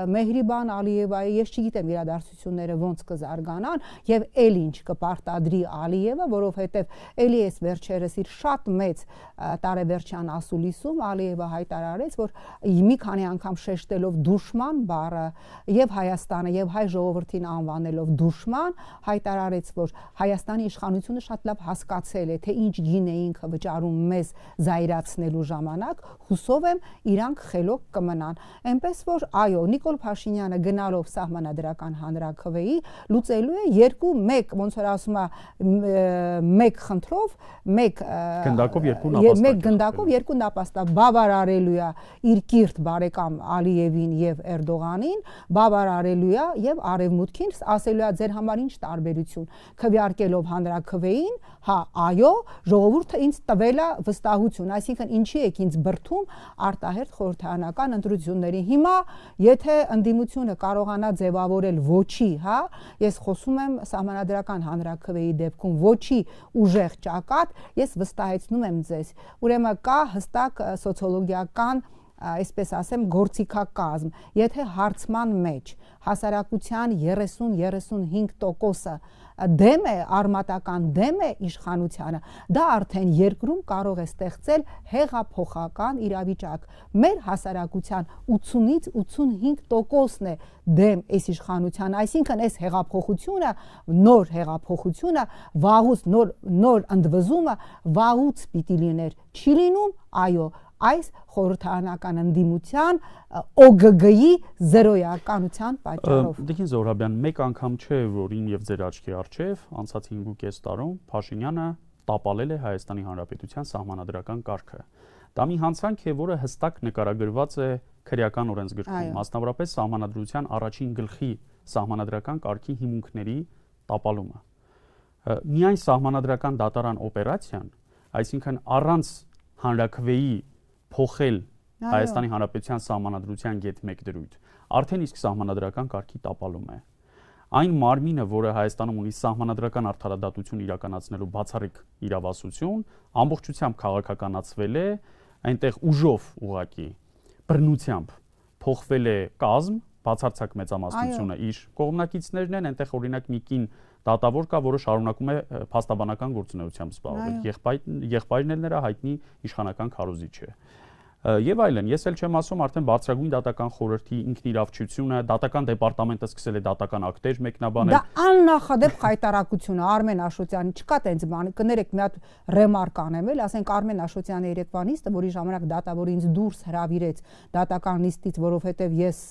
Մեհրիբան Ալիևայի, ես չգիտեմ իրադարձությունները ոնց կզարգանան եւ ել ինչ կպարտադրի Ալիևը, որովհետեւ ելի էս վերջերս իր շատ մեծ տարեվերջյան ասուլիսում Ալիևը հայտարարեց, որ մի քանի անգամ շեշտելով դուշման բառը եւ Հայաստանը եւ հայ ժողովրդին անվանելով դուշման, հայտարարեց, որ Հայաստանի իշխանությունը շատ լավ հասկացել է, թե ինչ գին է ինքը վճարում մեզ զայրացնելու ժամանակ, հուսով եմ իրանք խելոք կմնան ունենան, այնպես որ այո, Նիկոլ Փաշինյանը գնալով սահմանադրական հանրակրվեի լուծելու է 2-1, ոնց որ ասում է 1 խնդրով, 1 գնդակով 2 նապաստակ։ 1 գնդակով 2 նապաստակ բավարարելու է իր կիրթ բարեկամ Ալիևին եւ Էրդողանին, բավարարելու է եւ արևմուտքին ասելու է ձեր համար ինչ տարբերություն, քվյարկելով հանրակրվեին, հա, այո, ժողովուրդը ինձ տվել է վստահություն, այսինքն ինչի եք ինձ բրթում արտահերթ խորհրդանական ընտրություն ընտրությունների։ Հիմա, եթե ընդդիմությունը կարողանա ձևավորել ոչի, հա, ես խոսում եմ համանդրական հանրակրվեի դեպքում ոչի ուժեղ ճակատ, ես վստահեցնում եմ ձեզ։ Ուրեմն կա հստակ սոցիոլոգիական այսպես ասեմ գործիքակազմ եթե հարցման մեջ հասարակության 30-35%-ը դեմ է արմատական դեմ է իշխանությանը դա արդեն երկրում կարող է ստեղծել հեղափոխական իրավիճակ մեր հասարակության 80-ից 85%-ն է դեմ այս իշխանության այսինքն այս հեղափոխությունը նոր հեղափոխությունը վաղուց նոր նոր ընդվզումը վաղուց պիտի լիներ չի լինում այո այս խորհրդանական ընդդիմության ՕԳԳ-ի զրոյականության պատճառով։ Դիկին Զորաբյան, մեկ անգամ չէ, որ իմ եւ ձեր աչքի առջև անցած 5.5 տարում Փաշինյանը տապալել է Հայաստանի Հանրապետության սահմանադրական կարգը։ Դա մի հանցանք է, որը հստակ նկարագրված է քրեական օրենսգրքում, մասնավորապես սահմանադրության առաջին գլխի սահմանադրական կարգի հիմունքների տապալումը։ Միայն սահմանադրական դատարան օպերացիան, այսինքն առանց հանրակրվեի փոխել Հայաստանի Հանրապետության սահմանադրության գետ 1 դրույթ, արդեն իսկ սահմանադրական կարգի տապալում է։ Այն մարմինը, որը Հայաստանում ունի սահմանադրական արդարադատություն իրականացնելու բացառիկ իրավասություն, ամբողջությամբ քաղաքականացվել է, այնտեղ ուժով ուղակի բռնությամբ փոխվել է կազմ, բացարձակ մեծամասնությունը իր կողմնակիցներն են, այնտեղ օրինակ մի կին դատավոր կա, որը շարունակում է փաստաբանական գործունեությամբ զբաղվել։ Եղբայրն եղբայրն էլ նրա հայտնի իշխանական քարոզիչ է։ Եվ այլն, ես էլ չեմ ասում, արդեն բարձրագույն դատական խորհրդի ինքնիրավչությունը, դատական դեպարտամենտը սկսել է դատական ակտեր մեկնաբանել։ Դա աննախադեպ խայտարակություն է Արմեն Աշոտյանի, չկա տենց բան։ Կներեք, մի հատ ռեմարկ անեմ էլ, ասենք Արմեն Աշոտյանի երեկվա նիստը, որի ժամանակ դատավորը ինձ դուրս հրավիրեց դատական նիստից, որովհետև ես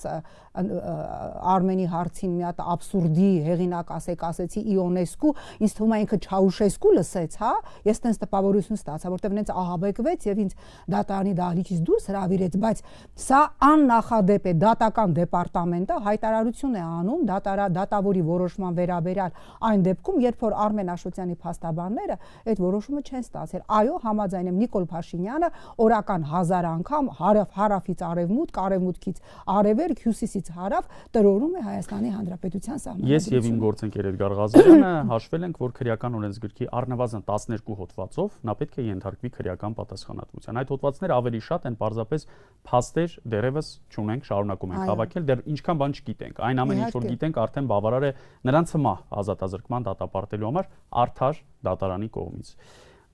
Արմենի հարցին մի հատ абսուրդի հեղինակ ասեք, ասեցի Իոնեսկու, ինձ թվում է ինքը Չաուշեսկու լսեց, հա, ես տենց տպավորություն ստացա, որտեվ նենց ահաբեկվեց եւ ինձ դատարանի դահլիճից դուրս հravirեց, բայց սա աննախադեպ է, դատական դեպարտամենտը հայտարարություն է անում դատարա դատավորի որոշման վերաբերյալ այն դեպքում, երբ որ Արմեն Աշոտյանի փաստաբանները այդ որոշումը չեն ստացել։ Այո, համաձայն եմ Նիկոլ Փաշինյանը օրական 1000 անգամ հարավ հարավից արևմուտք, արևմուտքից արևելք, հյուսիսից հյուսիսից հարավ տրորում է Հայաստանի Հանրապետության սահմանը։ Ես եւ իմ գործընկեր Էդգար Ղազարյանը հաշվել ենք, որ քրեական օրենսգրքի առնվազն 12 հոդվածով նա պետք է ենթարկվի քրեական պատասխանատվության։ Այդ հոդվածները ավելի շատ են parzapes փաստեր դերևս չունենք, շարունակում ենք հավաքել, դեռ ինչքան բան չգիտենք։ Այն ամեն ինչ որ գիտենք արդեն բավարար է նրանց հմա ազատազրկման դատապարտելու համար արդար դատարանի կողմից։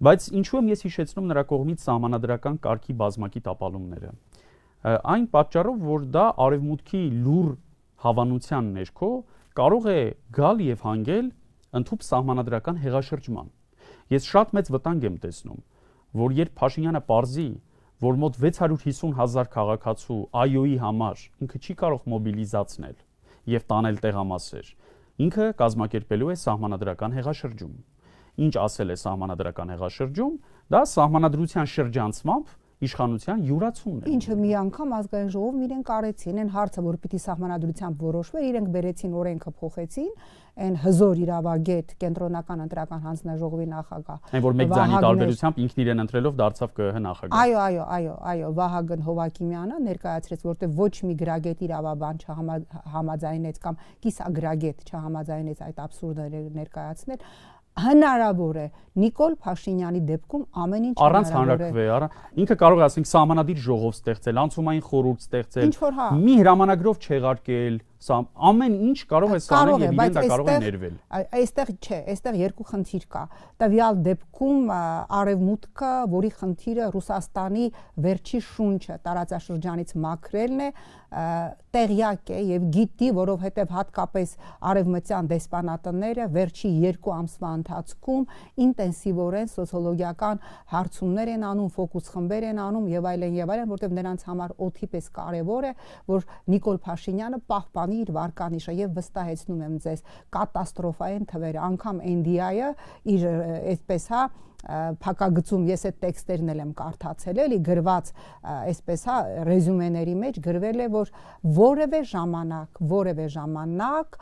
Բայց ինչու եմ ես հիշեցնում նրա կողմից համանadrական կարգի բազմակի տապալումները այն պատճառով, որ դա արևմուտքի լուր հավանության ներքո կարող է գալ եւ հանգել ընդհանուր սահմանադրական հեղաշրջման։ Ես շատ մեծ վտանգ եմ տեսնում, որ երբ Փաշինյանը parzi, որ մոտ 650.000 քաղաքացու IO-ի համար ինքը չի կարող մոբիլիզացնել եւ տանել տեղամասեր, ինքը կազմակերպելու է սահմանադրական հեղաշրջում։ Ինչ ասել է սահմանադրական հեղաշրջում, դա սահմանադրության շրջանցմամբ իշխանության յուրացումն է։ Ինչը մի անգամ ազգային ժողովում իրենք արեցին, այն հարցը, որ պիտի սահմանադրությամբ որոշվեր, իրենք բերեցին օրենքը փոխեցին, այն հզոր իրավագետ կենտրոնական ընտրական հանձնաժողովի նախագահ։ Այն որ մեկ ձանի տարբերությամբ ինքն իրեն ընտրելով դարձավ ԿՀ նախագահ։ Այո, այո, այո, այո, Վահագն Հովակիմյանը ներկայացրեց, որտեղ ոչ մի գրագետ իրավաբան չհամաձայնեց կամ կիսագրագետ չհամաձայնեց այդ абսուրդները ներկայացնել, հնարավոր է Նիկոլ Փաշինյանի դեպքում ամեն ինչ առանց հանրակրվե, առանց ինքը կարող է ասենք համանadիր ժողով ստեղծել, անցումային խորհուրդ ստեղծել, հա։ մի հրամանագրով չեղարկել, Սա ամեն ինչ կարող է սանել եւ իրեն դա կարող է ներվել։ Այստեղ չէ, այստեղ երկու խնդիր կա։ Տվյալ դեպքում արևմուտքը, որի խնդիրը Ռուսաստանի վերջի շունչը տարածաշրջանից մաքրելն է, տեղյակ է եւ գիտի, որովհետեւ հատկապես արևմտյան դեսպանատները վերջի երկու ամսվա ընթացքում ինտենսիվորեն սոցիոլոգիական հարցումներ են անում, ֆոկուս խմբեր են անում եւ այլն եւ այլն, որտեղ նրանց համար օթիպես կարեւոր է, որ Նիկոլ Փաշինյանը պահպանի Հայաստանի իր վարկանիշը եւ վստահեցնում եմ ձեզ կատաստրոֆային թվեր, անգամ NDI-ը իր այսպես հա փակագծում ես այդ տեքստերն էլ եմ կարդացել, էլի գրված այսպես հա ռեզյումեների մեջ գրվել է, որ որևէ ժամանակ, որևէ ժամանակ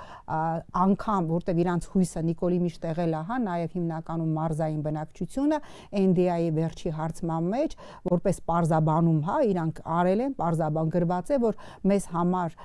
անգամ, որտեղ իրանց հույսը Նիկոլի միշտ եղել է, հա, նաև հիմնականում մարզային բնակչությունը NDI-ի վերջի հարցման մեջ, որպես parzabanum, հա, իրանք արել են, parzaban գրված է, որ մեզ համար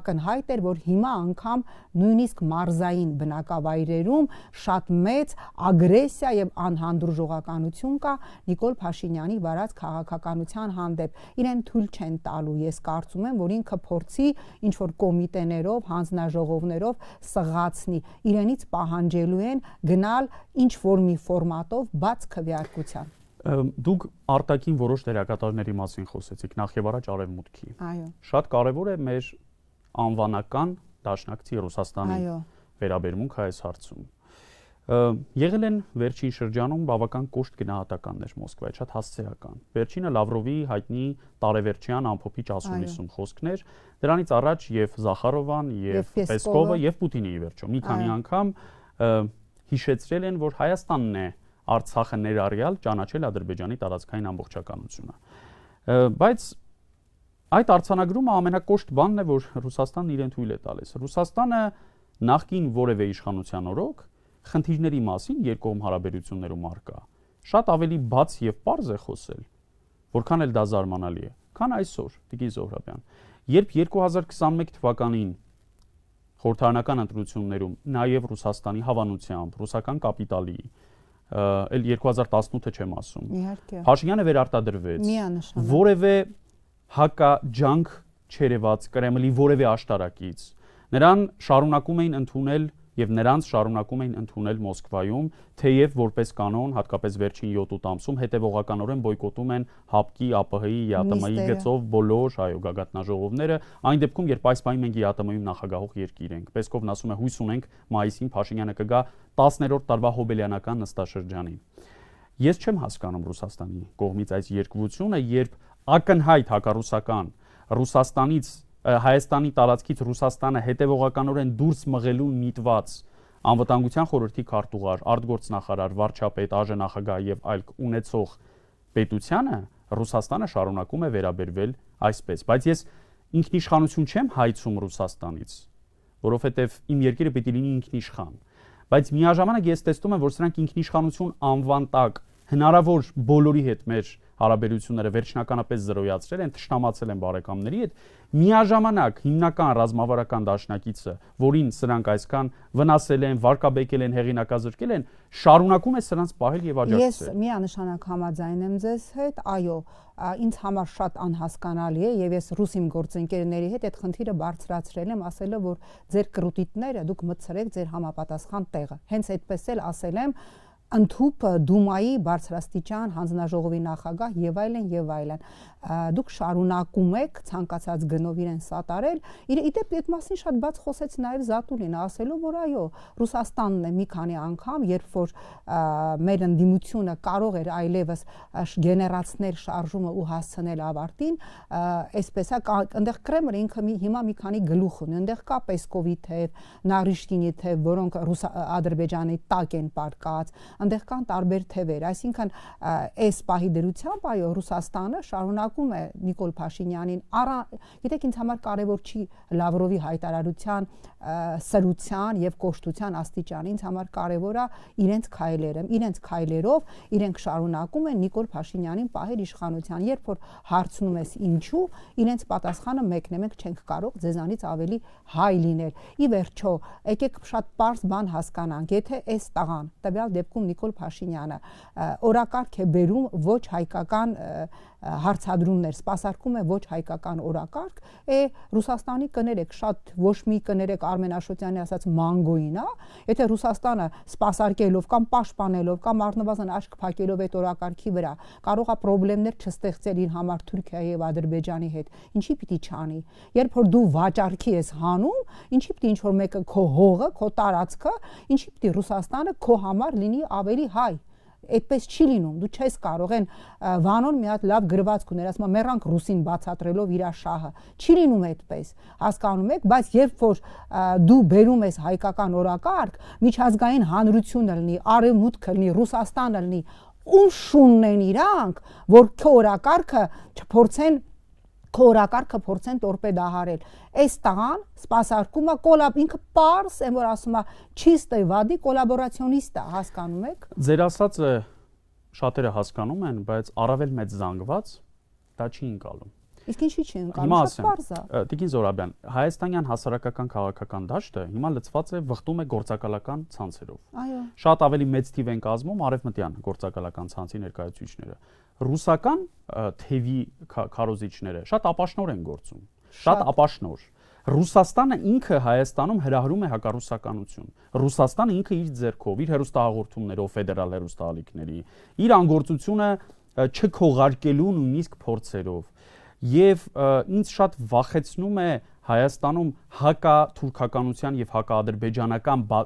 ակնհայտ էր, որ հիմա անգամ նույնիսկ մարզային բնակավայրերում շատ մեծ ագրեսիա եւ անհանդուրժողականություն կա Նիկոլ Փաշինյանի վարած քաղաքականության հանդեպ։ Իրեն թույլ չեն տալու, ես կարծում եմ, որ ինքը փորձի ինչ որ կոմիտեներով, հանձնաժողովներով սղացնի։ Իրենից պահանջելու են գնալ ինչ որ մի ֆորմատով բաց քվեարկության դուք արտակին որոշ դերակատարների մասին խոսեցիք նախ եւ առաջ արևմուտքի։ Այո։ Շատ կարեւոր է մեր անվանական դաշնակցի Ռուսաստանի Այո։ վերաբերմունք այս հարցում։ Եղել են վերջին շրջանում բավական կոշտ գնահատականներ Մոսկվայի, շատ հասցեական։ Վերջինը Լավրովի հայտնի տարեվերջյան ամփոփիչ ասունիսում խոսքներ, դրանից առաջ եւ Զախարովան, եւ Պեսկովը, եւ Պուտինը ի վերջո մի քանի անգամ հիշեցրել են, որ Հայաստանն է Արցախը ներառյալ ճանաչել Ադրբեջանի տարածքային ամբողջականությունը։ Բայց այդ արցանագրումը ամենակոշտ բանն է, որ Ռուսաստանն իրեն թույլ է տալիս։ Ռուսաստանը նախքին որևէ իշխանության օրոք խնդիրների մասին երկկողմ հարաբերություններում արկա, շատ ավելի բաց եւ པարզ է խոսել, որքան էլ դա զարմանալի է, քան այսօր, Տիկին Զոհրաբյան։ Երբ 2021 թվականին խորհրդարանական ընտրություններում նաև Ռուսաստանի հավանությամբ, ռուսական կապիտալի էլ 2018-ը չեմ ասում։ Իհարկե։ Փաշինյանը վերարտադրվեց։ Միանշանակ։ Որևէ հակաջանք չերևաց Կրեմլի որևէ աշտարակից։ Նրան շարունակում էին ընդունել եւ նրանց շարունակում էին ընդունել Մոսկվայում, թեև որպես կանոն, հատկապես վերջին 7-8 ամսում հետևողականորեն բոյկոտում են ՀԱՊԿ-ի, ԱՊՀ-ի, ԵԱՏՄ-ի գծով բոլոր հայո գագաթնաժողովները, այն դեպքում, երբ այս պահին մենք ԵԱՏՄ-ում նախագահող երկիր ենք։ Պեսկովն ասում է՝ հույս ունենք մայիսին Փաշինյանը կգա 10-րդ տարվա հոբելյանական նստաշրջանին։ Ես չեմ հասկանում Ռուսաստանի կողմից այս երկվությունը, երբ ակնհայտ հակառուսական Ռուսաստանից Հայաստանի տարածքից Ռուսաստանը հետևողականորեն դուրս մղելու միտված անվտանգության խորհրդի քարտուղար, արտգործնախարար, վարչապետ, ԱԺ-նախագահ եւ այլ ունեցող պետությանը Ռուսաստանը շարունակում է վերաբերվել այսպես, բայց ես ինքնիշխանություն չեմ հայցում Ռուսաստանից, որովհետև իմ երկիրը պիտի լինի ինքնիշխան։ Բայց միաժամանակ ես տեսնում եմ, որ սրանք ինքնիշխանություն անվան տակ հնարավոր բոլորի հետ մեր հարաբերությունները վերջնականապես զրոյացրել են, ճշտամացել են բարեկամների հետ, միաժամանակ հիմնական ռազմավարական դաշնակիցը, որին սրանք այսքան վնասել են, վարկաբեկել են, հեղինակազրկել են, շարունակում է սրանց պահել եւ աջակցել։ Ես միանշանակ համաձայն եմ ձեզ հետ, այո, ինձ համար շատ անհասկանալի է եւ ես ռուս իմ գործընկերների հետ այդ խնդիրը բարձրացրել եմ ասելով որ ձեր կրուտիտները դուք մտցրեք ձեր համապատասխան տեղը հենց այդպես էլ ասել եմ ընդհուպ դումայի բարձրաստիճան հանձնաժողովի նախագահ եւ այլն եւ այլն դուք շարունակում եք ցանկացած գնով իրեն սատարել իր իդեպ այդ մասին շատ բաց խոսեց նաեւ Զատուլինը ասելով որ այո Ռուսաստանն է մի քանի անգամ երբ որ մեր ընդդիմությունը կարող էր այլևս գեներացնել շարժումը ու հասցնել ավարտին այսպես է այնտեղ Կրեմլը ինքը հիմա մի քանի գլուխ ունի այնտեղ կա Պեսկովի թեև Նարիշտինի թեև որոնք Ադրբեջանի տակ են պարկած այնտեղ կան տարբեր թևեր, այսինքն այս պահի դրությամբ այո Ռուսաստանը շարունակում է Նիկոլ Փաշինյանին առա գիտեք ինձ համար կարևոր չի Լավրովի հայտարարության սրության եւ կոշտության աստիճանը, ինձ համար կարևոր է իրենց քայլերը, իրենց քայլերով իրենք շարունակում են Նիկոլ Փաշինյանին պահել իշխանության, երբ որ հարցնում ես ինչու, իրենց պատասխանը մեկն է, մենք չենք կարող ձեզանից ավելի հայ լինել։ Ի վերջո, եկեք շատ པարզ բան հասկանանք, եթե այս տղան տվյալ դեպքում Նիկոլ Փաշինյանը օրակարգ է բերում ոչ հայկական և, հարցադրումներ սպասարկում է ոչ հայկական օրակարգ, է Ռուսաստանի կներեք շատ ոչ մի կներեք Արմեն Աշոտյանի ասած մանգոին, հա, եթե Ռուսաստանը սպասարկելով կամ պաշտպանելով կամ առնվազն աչք փակելով այդ օրակարգի վրա կարող է խնդիրներ չստեղծել իր համար Թուրքիայի եւ Ադրբեջանի հետ, ինչի պիտի չանի։ Երբ որ դու վաճարքի ես հանում, ինչի պիտի ինչ որ մեկը քո հողը, քո տարածքը, ինչի պիտի Ռուսաստանը քո համար լինի ավելի հայ այդպես չի լինում։ Դու չես կարող են վանոն մի հատ լավ գրվածք ուներ, ասում մեռանք ռուսին բացատրելով իր շահը։ Չի լինում այդպես։ Հասկանում եք, բայց երբ որ դու բերում ես հայկական օրակարգ, միջազգային հանրությունը լինի, արևմուտքը լինի, Ռուսաստանը լինի, ում շունն են իրանք, որ քո օրակարգը չփորձեն քորակարգը փորձեն տորպեդահարել։ Այս տան սպասարկումը կոլաբ ինքը պարս են որ ասում է չիստը վադի կոլաբորացիոնիստ է, հասկանում եք։ Ձեր ասածը շատերը հասկանում են, բայց առավել մեծ զանգված դա չի ընկալում։ Իսկ ինչի՞ չի ընկալում, շատ པարզ է։ Տիկին Զորաբյան, հայաստանյան հասարակական քաղաքական դաշտը հիմա լծված է վխտում է գործակալական ցանցերով։ Այո։ Շատ ավելի մեծ թիվ են կազմում արևմտյան գործակալական ցանցի ներկայացուցիչները ռուսական թևի քարոզիչները շատ ապաշնոր են գործում։ Շատ ապաշնոր։ Ռուսաստանը ինքը Հայաստանում հրահրում է հակառուսականություն։ Ռուսաստանը ինքը իր ձեռքով, իր հերոստահաղորդումներով, ֆեդերալ հերոստալիկների, իր անգործությունը չքողարկելու նույնիսկ փորձերով եւ ինձ շատ վախեցնում է Հայաստանում հակա-թուրքականության եւ հակա-ադրբեջանական բա,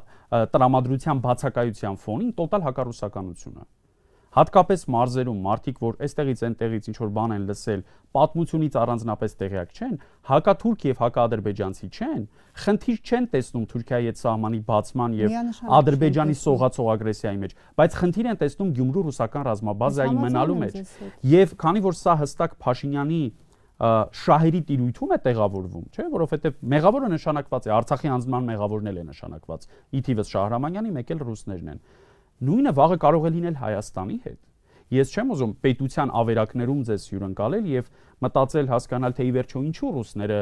տրամադրության բացակայության ֆոնին տոտալ հակառուսականությունը։ Հատկապես մարզերում մարդիկ, որ այստեղից այնտեղից ինչ որ բան են լսել, պատմությունից առանձնապես տեղյակ չեն, հակաթուրք եւ հակաադրբեջանցի չեն, խնդիր չեն տեսնում Թուրքիայի այդ սահմանի բացման եւ Ադրբեջանի սողացող ագրեսիայի մեջ, բայց խնդիր են տեսնում Գյումրու ռուսական ռազմաբազայի մնալու մեջ։ Եվ քանի որ սա հստակ Փաշինյանի շահերի տիրույթում է տեղավորվում, չէ՞, որովհետև մեղավորը նշանակված է, Արցախի անձնման մեղավորն էլ է նշանակված։ Իթիվս Շահրամանյանի մեկ էլ ռուսներն են։ Ա, Նույնը վաղը կարող է լինել Հայաստանի հետ։ Ես չեմ ուզում պետության ավերակներում ձեզ հյուրընկալել եւ մտածել հասկանալ թե ի վերջո ինչու ռուսները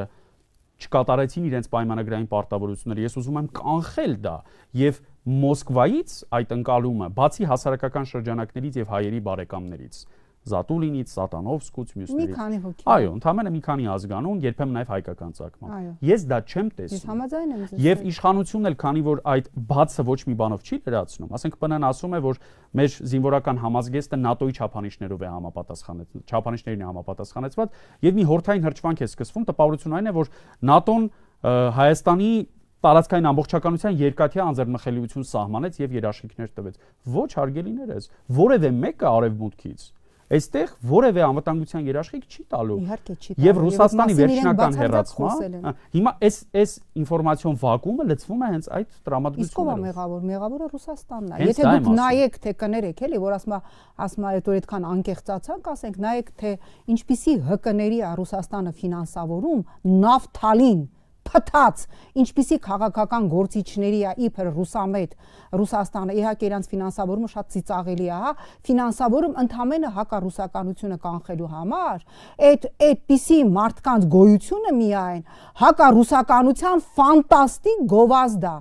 չկատարեցին իրենց պայմանագրային պարտավորությունները։ Ես ուզում եմ կանխել դա եւ Մոսկվայից այդ ընկալումը, բացի հասարակական շրջանակներից եւ հայերի բարեկամներից, Զատուլինից, Սատանովսկուց, մյուսներից։ Մի քանի հոգի։ Այո, ընդամենը մի քանի ազգանուն, երբեմն նաև հայկական ցակման։ Ես դա չեմ տեսնում։ Ես համաձայն եմ ձեզ։ Եվ իշխանությունն էլ, քանի որ այդ բացը ոչ մի բանով չի լրացնում, ասենք ՊՆ-ն ասում է, որ մեր զինվորական համազգեստը ՆԱՏՕ-ի չափանիշներով է համապատասխանեցված, չափանիշներին է համապատասխանեցված, եւ մի հորթային հրճվանք է սկսվում, տպավորությունն այն է, որ ՆԱՏՕ-ն Հայաստանի տարածքային ամբողջականության երկաթյա անձեռնմխելիություն սահմանեց եւ երաշխիքներ տվեց։ Ոչ հարգելիներ էս, որևէ մեկը արևմուտքից Այստեղ որևէ անվտանգության երաշխիք չի տալու։ Իհարկե չի տալու։ Եվ Ռուսաստանի վերջնական հերացումը, հիմա այս այս ինֆորմացիոն վակուումը լցվում է հենց այդ տրամադրություններով։ Իսկ ո՞վ է մեղավոր։ Մեղավորը Ռուսաստանն է։ Եթե դուք նայեք, թե կներեք, էլի, որ ասма ասма այդ որ այդքան անկեղծացանք, ասենք նայեք, թե ինչպիսի ՀԿ-ների է Ռուսաստանը ֆինանսավորում նավթալին փթած, ինչպիսի քաղաքական գործիչների է իբր ռուսամետ Ռուսաստանը, իհարկե իրանց ֆինանսավորումը շատ ծիծաղելի է, հա, ֆինանսավորում ընդամենը հակառուսականությունը կանխելու համար, այդ այդպիսի մարդկանց գոյությունը միայն հակառուսականության ֆանտաստիկ գովազդ է։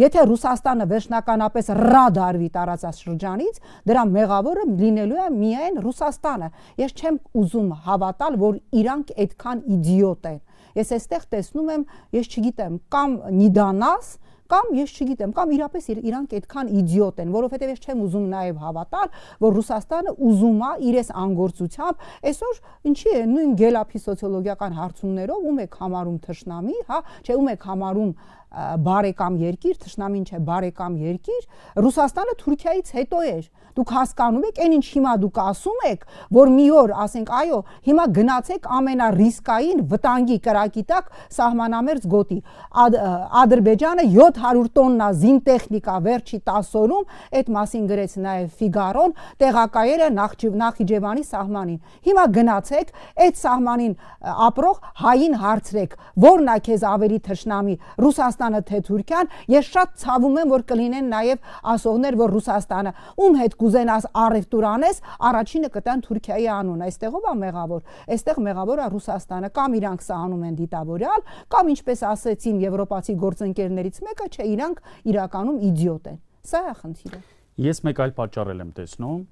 Եթե Ռուսաստանը վերջնականապես ռա դարվի տարածաշրջանից, դրա մեղավորը լինելու է միայն Ռուսաստանը։ Ես չեմ ուզում հավատալ, որ իրանք այդքան իդիոտ են։ Ես այստեղ տեսնում եմ, ես չգիտեմ, կամ նիդանաս, կամ ես չգիտեմ, կամ իրապես իր, իրանք այդքան իդիոտ են, որովհետև ես չեմ ուզում նաև հավատալ, որ Ռուսաստանը ուզում է իրենց անգործությամբ այսօր ինչի է նույն գելափի սոցիոլոգիական հարցումներով ում եք համարում թշնամի, հա, չէ ում եք համարում բարեկամ երկիր, թշնամին չէ բարեկամ երկիր, Ռուսաստանը Թուրքիայից հետո էր Դուք հասկանում եք, այն ինչ հիմա դուք ասում եք, որ մի օր ասենք, այո, հիմա գնացեք ամենարիսկային վտանգի կրակի տակ սահմանամերձ գոտի։ Ադրբեջանը 700 տոննա զինտեխնիկա վերջի 10 օրում, այդ մասին գրեց նաև Ֆիգարոն, տեղակայել է Նախիջևանի սահմանին։ Հիմա գնացեք այդ սահմանին ապրող հային հարցրեք, որն է քեզ ավելի թշնամի, Ռուսաստանը թե Թուրքիան։ Ես շատ ցավում եմ, որ կլինեն նաև ասողներ, որ Ռուսաստանը ում հետ կուզենաս առևտուր անես, առաջինը կտան Թուրքիայի անուն։ Այստեղով է մեղավոր։ Այստեղ մեղավորը Ռուսաստանը կամ իրանք սա անում են դիտավորյալ, կամ ինչպես ասեցին եվրոպացի գործընկերներից մեկը, չէ, իրանք իրականում իդիոտ են։ Սա է խնդիրը։ Ես մեկ այլ պատճառել եմ տեսնում,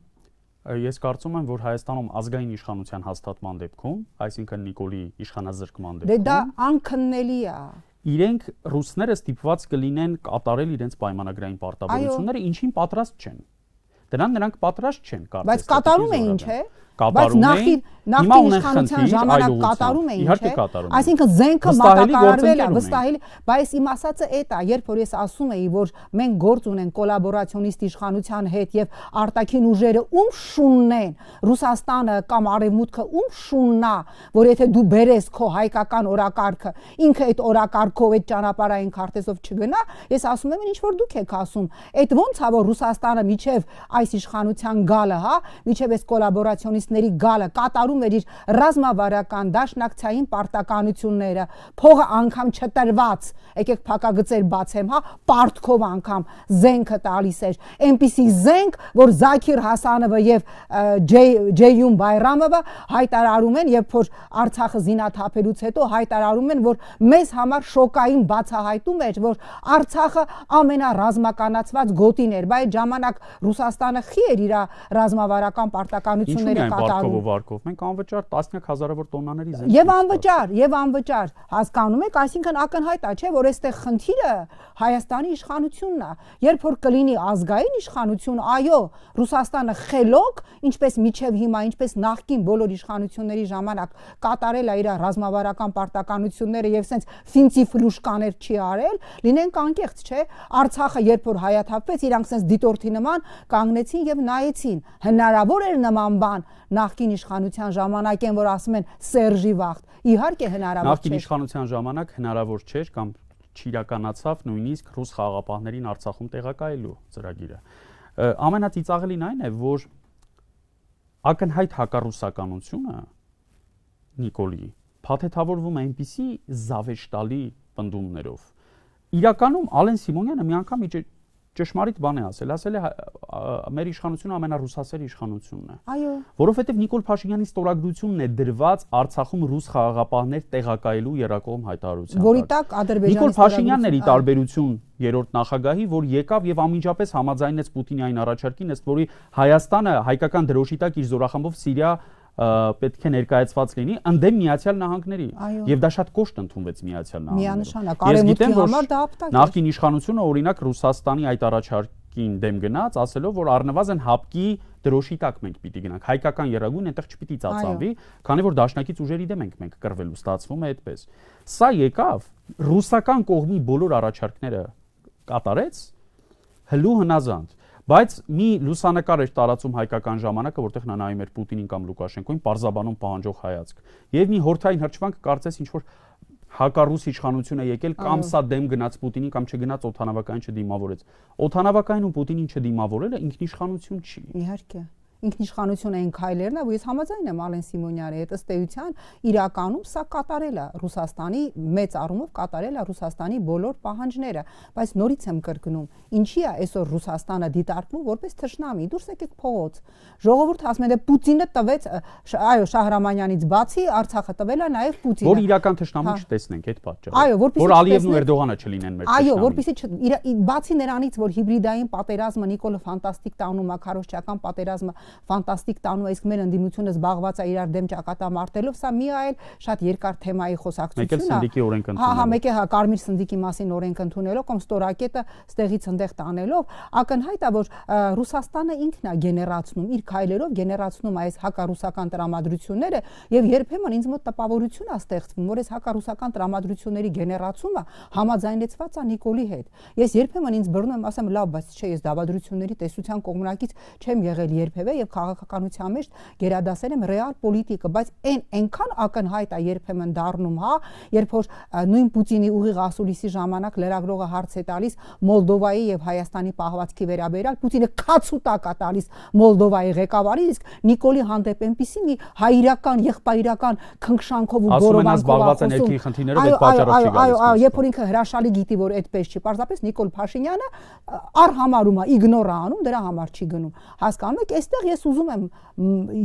Ես կարծում եմ, որ Հայաստանում ազգային իշխանության հաստատման դեպքում, այսինքն Նիկոլի իշխանազրկման դեպքում Դե դա անքննելի է։ Իրենք ռուսները ստիպված կլինեն կատարել իրենց պայմանագրային պարտավորությունները, ինչին պատրաստ չեն։ Այո Դրան նրանք պատրաստ չեն կարծես։ Բայց կատարում է ինչ է կատարում էին։ Բայց նախին նախին իշխանության ժամանակ կատարում էին, չէ՞։ Այսինքն զենքը մատակարարվել է, վստահելի, բայց իմ ասածը էտ է, երբ որ ես ասում էի, որ մենք գործ ունենք կոլաբորացիոնիստ իշխանության հետ եւ արտաքին ուժերը ում շունն են, Ռուսաստանը կամ Արևմուտքը ում շունն է, որ եթե դու բերես քո հայկական օրակարգը, ինքը այդ օրակարգով այդ ճանապարհային քարտեզով չգնա, ես ասում եմ, ինչ որ դուք եք ասում, այդ ո՞նց է որ Ռուսաստանը միջև այս իշխանության գալը, հա, միջև այս կոլաբորացիոնիստ կոմունիստների գալը կատարում էր իր ռազմավարական դաշնակցային պարտականությունները, փողը անգամ չտրված, եկեք փակագծեր բացեմ, հա, պարտքով անգամ զենքը տալիս էր։ Էնպիսի զենք, որ Զաքիր Հասանովը եւ Ջեյյուն Բայրամովը հայտարարում են, երբ որ Արցախը զինաթափելուց հետո հայտարարում են, որ մեզ համար շոկային բացահայտում էր, որ Արցախը ամենառազմականացված գոտին էր, բայց ժամանակ Ռուսաստանը խի էր իր ռազմավարական պարտականությունները այն վարկով ու վարկով, մենք անվճար տասնյակ հազարավոր տոննաների զենք։ Եվ անվճար, եւ անվճար, հասկանում եք, այսինքն ակնհայտ է, չէ, որ այստեղ խնդիրը Հայաստանի իշխանությունն է։ Երբ որ կլինի ազգային իշխանություն, այո, Ռուսաստանը խելոք, ինչպես միջև հիմա, ինչպես նախկին բոլոր իշխանությունների ժամանակ կատարել է իր ռազմավարական պարտականությունները եւ սենց ֆինցի ֆլուշկաներ չի արել, լինենք անկեղծ, չէ։ Արցախը երբ որ հայաթափվեց, իրանք սենց դիտորդի նման կանգնեցին եւ նայեցին։ Հնարավոր էր նման բան նախկին իշխանության ժամանակ են, որ ասում են Սերժի վախտ։ Իհարկե հնարավոր չէ։ Նախկին իշխանության ժամանակ հնարավոր չէր կամ չիրականացավ նույնիսկ ռուս խաղապահներին Արցախում տեղակայելու ծրագիրը։ Ամենածիծաղելին այն է, որ ակնհայտ հակառուսականությունը Նիկոլի փաթեթավորվում է այնպիսի զավեշտալի ընդդումներով։ Իրականում Ալեն Սիմոնյանը մի անգամ իջ ճշմարիտ բան է ասել, ասել է մեր իշխանությունը ամենառուսասեր իշխանությունն է։ Այո։ Որովհետև Նիկոլ Փաշինյանի ստորագրությունն է դրված Արցախում ռուս խաղաղապահներ տեղակայելու երակողմ հայտարարության։ Որի տակ Ադրբեջանի Նիկոլ Փաշինյանն էր ի տարբերություն երրորդ նախագահի, որ եկավ եւ անմիջապես համաձայնեց Պուտինի այն առաջարկին, ըստ որի Հայաստանը հայկական դրոշի տակ իր զորախմբով Սիրիա պետք է ներկայացված լինի ընդդեմ Միացյալ Նահանգների։ Եվ դա շատ կոշտ ընդունվեց Միացյալ Նահանգներում։ Միանշանակ, արևմուտքի համար դա ապտակ է։ Նախկին իշխանությունը օրինակ Ռուսաստանի այդ առաջարկին դեմ գնաց, ասելով, որ առնվազն հապկի դրոշի տակ մենք պիտի գնանք։ Հայկական երագույն այնտեղ չպիտի ծածանվի, քանի որ դաշնակից ուժերի դեմ ենք մենք կռվելու, ստացվում է այդպես։ Սա եկավ ռուսական կողմի բոլոր առաջարկները կատարեց հլու հնազանդ Բայց մի լուսանկար էր տարածում հայկական ժամանակը, որտեղ նա նայում էր Պուտինին կամ Լուկաշենկոին, բարձաբանում պահանջող հայացք։ Եվ մի հորթային հրճվանք կարծես ինչ որ հակառուս իշխանություն է եկել կամ սա դեմ գնաց Պուտինին կամ չգնաց օթանավակային չդիմավորեց։ Օթանավակային ու Պուտինին չդիմավորելը ինքնիշխանություն չի։ Իհարկե ինքնիշխանություն այն քայլերն է, որ ես համաձայն եմ Ալեն Սիմոնյանի հետ ըստ էության իրականում սա կատարել է Ռուսաստանի մեծ առումով կատարել է Ռուսաստանի բոլոր պահանջները, բայց նորից եմ կրկնում, ինչի է այսօր Ռուսաստանը դիտարկվում որպես թշնամի, դուրս եկեք փողոց։ Ժողովուրդը ասում է դե Պուտինը տվեց, այո, Շահրամանյանից բացի Արցախը տվել է նաև Պուտինը։ Որ իրական թշնամի հա։ չտեսնենք այդ պատճառով։ Այո, որպեսզի որ Ալիևն ու Էրդողանը չլինեն մեր թշնամի։ Այո, որպեսզի բացի նրանից, որ հիբրիդային պատերազմը Նիկոլը ֆանտաստիկ տանում է, քարոշչական պատերազմը ֆանտաստիկ տանու, իսկ մեր ընդդիմությունը զբաղված է իրար դեմ ճակատամարտելով, սա մի այլ շատ երկար թեմայի խոսակցություն է։ Մեկ էլ սնդիկի օրենք ընդունելով։ Հա, հա, մեկ է հա Կարմիր սնդիկի մասին օրենք ընդունելով կամ ստորակետը ստեղից ընդեղ տանելով, ակնհայտ է, որ Ռուսաստանը ինքն է գեներացնում իր քայլերով գեներացնում այս հակառուսական տրամադրությունները եւ երբեմն ինձ մոտ տպավորություն է ստեղծվում, որ այս հակառուսական տրամադրությունների գեներացումը համաձայնեցված է Նիկոլի հետ։ Ես երբեմն ինձ բռնում եմ, ասեմ, լավ, բայց չէ, ես դավադրությունների տեսության կողմնակից չեմ եղել երբևէ եւ քաղաքականության մեջ գերադասել եմ ռեալ պոլիտիկը, բայց այն այնքան ակնհայտ է երբեմն դառնում, հա, երբ որ նույն Պուտինի ուղիղ ասուլիսի ժամանակ լրագրողը հարց է տալիս Մոլդովայի եւ Հայաստանի պահվածքի վերաբերյալ, Պուտինը քացու տակ է տալիս Մոլդովայի ղեկավարին, իսկ Նիկոլի հանդեպ այնպիսի մի հայրական, եղբայրական քնքշանքով ու գորովանքով ասում են երկրի խնդիրները դեռ պատճառով չի գալիս։ Այո, այո, երբ որ ինքը հրաշալի գիտի, որ այդպես չի, պարզապես Նիկոլ Փաշինյանը առհամարում է, իգնորանում, դրա համար չի գնում։ Հասկանում եք, այստեղ ես ուզում եմ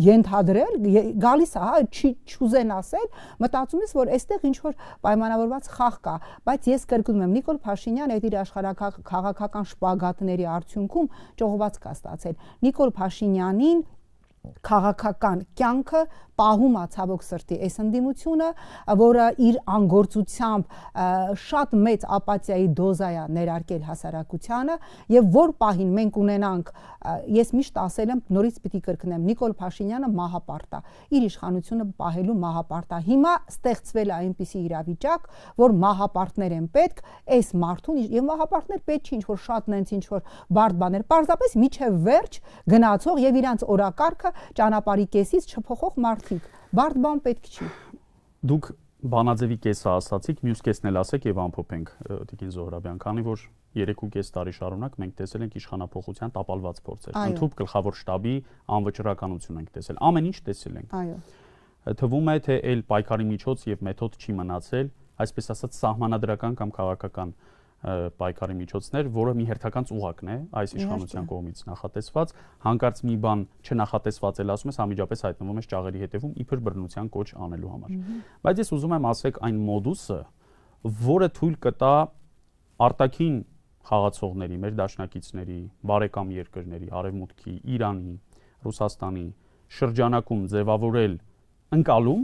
ենթադրել, գալիս է, հա, չի չուզեն ասել, մտածում ես, որ այստեղ ինչ որ պայմանավորված խախ կա, բայց ես կրկնում եմ Նիկոլ Փաշինյանը այդ իր աշխարհակաղակական շպագատների արդյունքում ճողված կա ստացել։ Նիկոլ Փաշինյանին քաղաքական կյանքը պահում է ցավոք սրտի այս ընդդիմությունը, որը իր անգործությամբ շատ մեծ ապաթիայի դոզա է ներարկել հասարակությանը եւ որ պահին մենք ունենանք ես միշտ ասել եմ նորից պիտի կրկնեմ Նիկոլ Փաշինյանը մահապարտա իր իշխանությունը պահելու մահապարտա հիմա ստեղծվել է այնպիսի իրավիճակ որ մահապարտներ են պետք այս մարդուն եւ մահապարտներ պետք չի ինչ որ շատ նենց ինչ որ բարդ բաներ parzapes միջև վերջ գնացող եւ իրանց օրակարգը ճանապարհի կեսից չփոխող մարդ ասացիք, բարդ բան պետք չի։ Դուք բանաձևի կեսը ասացիք, մյուս կեսն էլ ասեք եւ ամփոփենք Տիկին Զոհրաբյան, քանի որ 3.5 տարի շարունակ մենք տեսել ենք իշխանապողության տապալված փորձեր։ Ընդհանուր գլխավոր շտաբի անվճռականություն ենք տեսել։ Ամեն ինչ տեսել ենք։ Այո։ Թվում է թե այլ պայքարի միջոց եւ մեթոդ չի մնացել, այսպես ասած սահմանադրական կամ քաղաքական պայքարի միջոցներ, որը մի հերթական ծուղակն է այս իշխանության կողմից նախատեսված, հանկարծ մի բան չնախատեսված էլ ասում ես, համիջապես հայտնվում ես ճաղերի հետևում իբր բռնության կոչ անելու համար։ Բայց ես ուզում եմ ասեք այն մոդուսը, որը թույլ կտա արտաքին խաղացողների, մեր դաշնակիցների, բարեկամ երկրների, արևմուտքի, Իրանի, Ռուսաստանի շրջանակում ձևավորել ընկալում,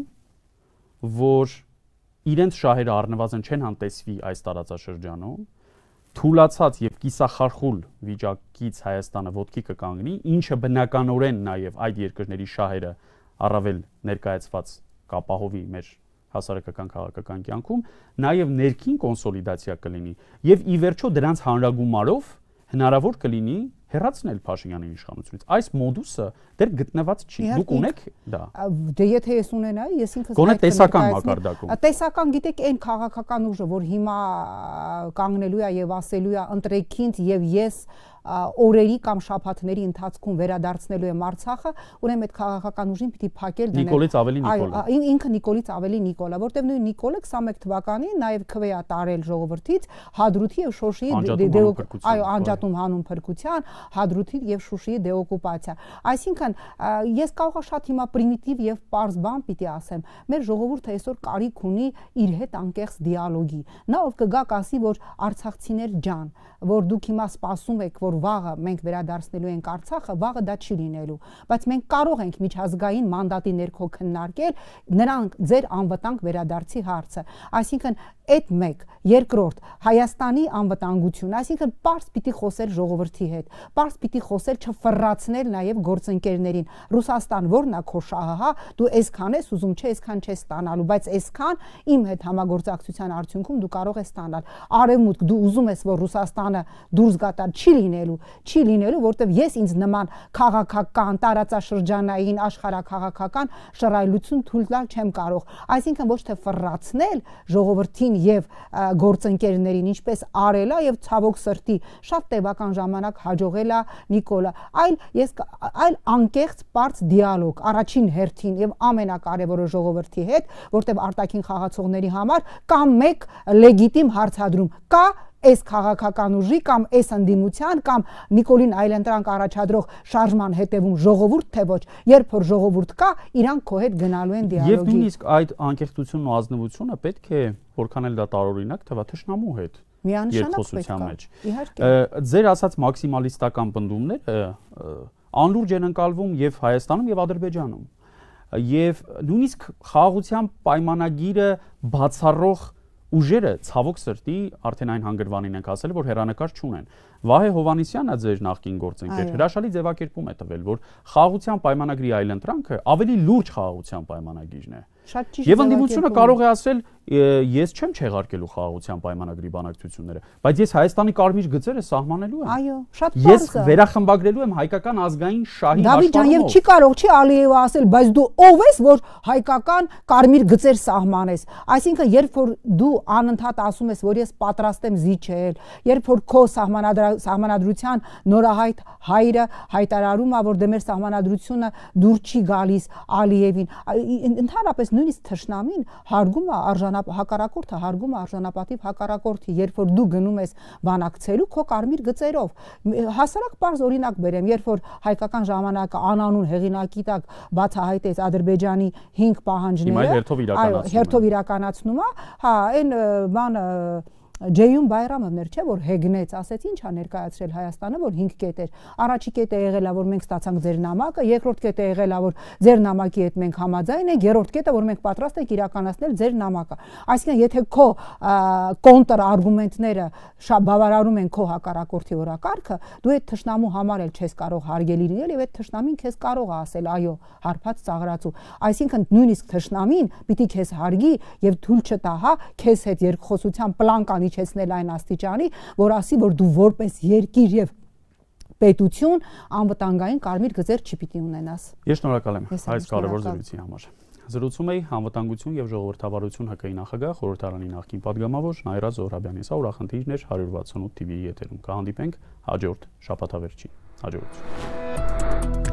որ իրենց շահերը առնվազն չեն հանդեսվի այս տարածաշրջանում, թուլացած եւ կիսախարխուլ վիճակից Հայաստանը ոտքի կկանգնի, ինչը բնականորեն նաեւ այդ երկրների շահերը առավել ներկայացված կապահովի մեր հասարակական քաղաքական կյանքում, նաեւ ներքին կոնսոլիդացիա կլինի եւ ի վերջո դրանց հանրագումարով հնարավոր կլինի հերացնել Փաշինյանի իշխանությունից։ Այս մոդուսը դեռ գտնված չի։ Դուք ունեք դա։ Դե եթե ես ունենայի, ես ինքս Գոնե տեսական մակարդակում։ Տեսական գիտեք այն քաղաքական ուժը, որ հիմա կանգնելու է եւ ասելու է ընտրեքինդ եւ ես և օրերի կամ շաբաթների ընթացքում վերադարձնելու եմ Արցախը, ուրեմն այդ քաղաքական ուժին պիտի փակել դնել։ Նիկոլից ավելի Նիկոլա։ Այո, ինքը Նիկոլից ավելի Նիկոլա, որտեղ նույն Նիկոլը 21 թվականին նաև քվեա տարել ժողովրդից Հադրութի եւ Շոշիի դե- դե- այո, անջատում հանուն փրկության, Հադրութի եւ Շուշիի դեօկուպացիա։ Այսինքն ես կարող եմ շատ հիմա պրիմիտիվ եւ պարզ բան պիտի ասեմ։ Մեր ժողովուրդը այսօր կարիք ունի իր հետ անկեղծ դիալոգի։ Նա ով կգա կասի, որ արցախցիներ ջան, որ դուք հիմա սպասում եք, որ որ վաղը մենք վերադարձնելու ենք Արցախը, վաղը դա չի լինելու, բայց մենք կարող ենք միջազգային մանդատի ներքո քննարկել նրանք ձեր անվտանգ վերադարձի հարցը։ Այսինքն Այդ մեկ, երկրորդ, Հայաստանի անվտանգությունը, այսինքն པարս պիտի խոսել ժողովրդի հետ, པարս պիտի խոսել չֆռացնել նաև գործընկերներին։ Ռուսաստան ո՞րն է քո շահը, հա, դու այսքան ես ուզում, չէ, այսքան չես ստանալու, բայց այսքան իմ հետ համագործակցության արդյունքում դու կարող ես ստանալ։ Արևմուտք, դու ուզում ես, որ Ռուսաստանը դուրս գա տալ, չի լինելու, չի լինելու, որովհետև ես ինձ նման քաղաքական, տարածաշրջանային, աշխարհակաղակական շռայլություն թույլ տալ չեմ կարող։ Այսինքն ոչ թե ֆռացնել ժողովրդին եւ գործընկերներին, ինչպես արելա եւ ցավոք սրտի շատ տևական ժամանակ հաջողելա Նիկոլա, այլ ես այլ անկեղծ པարծ դիալոգ առաջին հերթին եւ ամենակարևորը ժողովրդի հետ, որտեղ արտաքին խաղացողների համար կա մեկ լեգիտիմ հարցադրում, կա այս քաղաքական ուժի կամ այս ընդդիմության կամ Նիկոլին Այլենտրանք առաջադրող շարժման հետևում ժողովուրդ թե ոչ, երբ որ ժողովուրդ կա, իրանք քո հետ գնալու են դիալոգի։ Եվ նույնիսկ այդ անկեղծությունն ու ազնվությունը պետք է որքան էլ դա տարօրինակ թվա թշնամու հետ երկխոսության մեջ։ Իհարկե։ Ձեր ասած մաքսիմալիստական բնդումները անլուրջ են ընկալվում եւ Հայաստանում եւ Ադրբեջանում։ Եվ նույնիսկ խաղաղության պայմանագիրը բացառող ուժերը ցավոք սրտի արդեն այն հանգրվանին ենք ասել, որ հերանեկար չունեն։ Վահե Հովանիսյանը ձեր նախկին գործընկեր հրաշալի ձևակերպում է տվել, որ խաղաղության պայմանագրի այլընտրանքը ավելի լուրջ խաղաղության պայմանագիրն է։ Շատ ճիշտ։ Եվ ընդդիմությունը կարող է ասել, ես չեմ չեղարկելու խաղաղության պայմանագրի բանակցությունները, բայց ես Հայաստանի կարմիր գծերը սահմանելու եմ։ Այո, շատ բարձր։ Ես վերախմբագրելու եմ հայկական ազգային շահի աշխարհով։ Դավիթ ջան, եւ չի կարող չի Ալիևը ասել, բայց դու ով ես, որ հայկական կարմիր գծեր սահմանես։ Այսինքն, երբ որ դու անընդհատ ասում ես, որ ես պատրաստ եմ զիջել, երբ որ քո սահմանադրության նորահայտ հայրը հայտարարում է, որ դե մեր սահմանադրությունը դուր չի գալիս Ալիևին, ընդհանրապես նույնիսկ թշնամին հարգում է արժան արժանապատ հակարակորդը հարգում է արժանապատիվ հակարակորդի, երբ որ դու գնում ես բանակցելու քո կարմիր գծերով։ Հասարակ բարձ օրինակ բերեմ, երբ որ հայկական ժամանակը անանուն հեղինակի տակ բացահայտեց Ադրբեջանի 5 պահանջները, այո, հերթով իրականացնում է, հա, այն բանը Ջեյուն Բայրամովներ չէ որ հեգնեց, ասեց ի՞նչ է ներկայացրել Հայաստանը, որ 5 կետ էր։ Առաջի կետը եղել է որ մենք ստացանք ձեր նամակը, երկրորդ կետը եղել է որ ձեր նամակի հետ մենք համաձայն ենք, երրորդ կետը որ մենք պատրաստ ենք իրականացնել ձեր նամակը։ Այսինքն եթե քո կոնտր արգումենտները շատ բավարարում են քո հակառակորդի օրակարգը, դու այդ թշնամու համար էլ չես կարող հարգելի լինել եւ այդ թշնամին քեզ կարող է ասել այո, հարբած ծաղրացու։ Այսինքն նույնիսկ թշնամին պիտի քեզ հարգի եւ թույլ չտա, հա, քեզ հետ երկխոսության պլան կանի իջեցնել այն աստիճանի, որ ասի, որ դու որպես երկիր եւ պետություն անվտանգային կարմիր գծեր չպիտի ունենաս։ Ես շնորհակալ եմ այս կարևոր զրույցի համար։ Զրուցում էի անվտանգություն եւ ժողովրդավարություն ՀԿ-ի նախագահ խորհրդարանի նախկին падգամավոր Նայրա Զոհրաբյանի սա ուրախնդիրներ 168 TV-ի եթերում կհանդիպենք հաջորդ շաբաթավերջին։ Հաջորդ։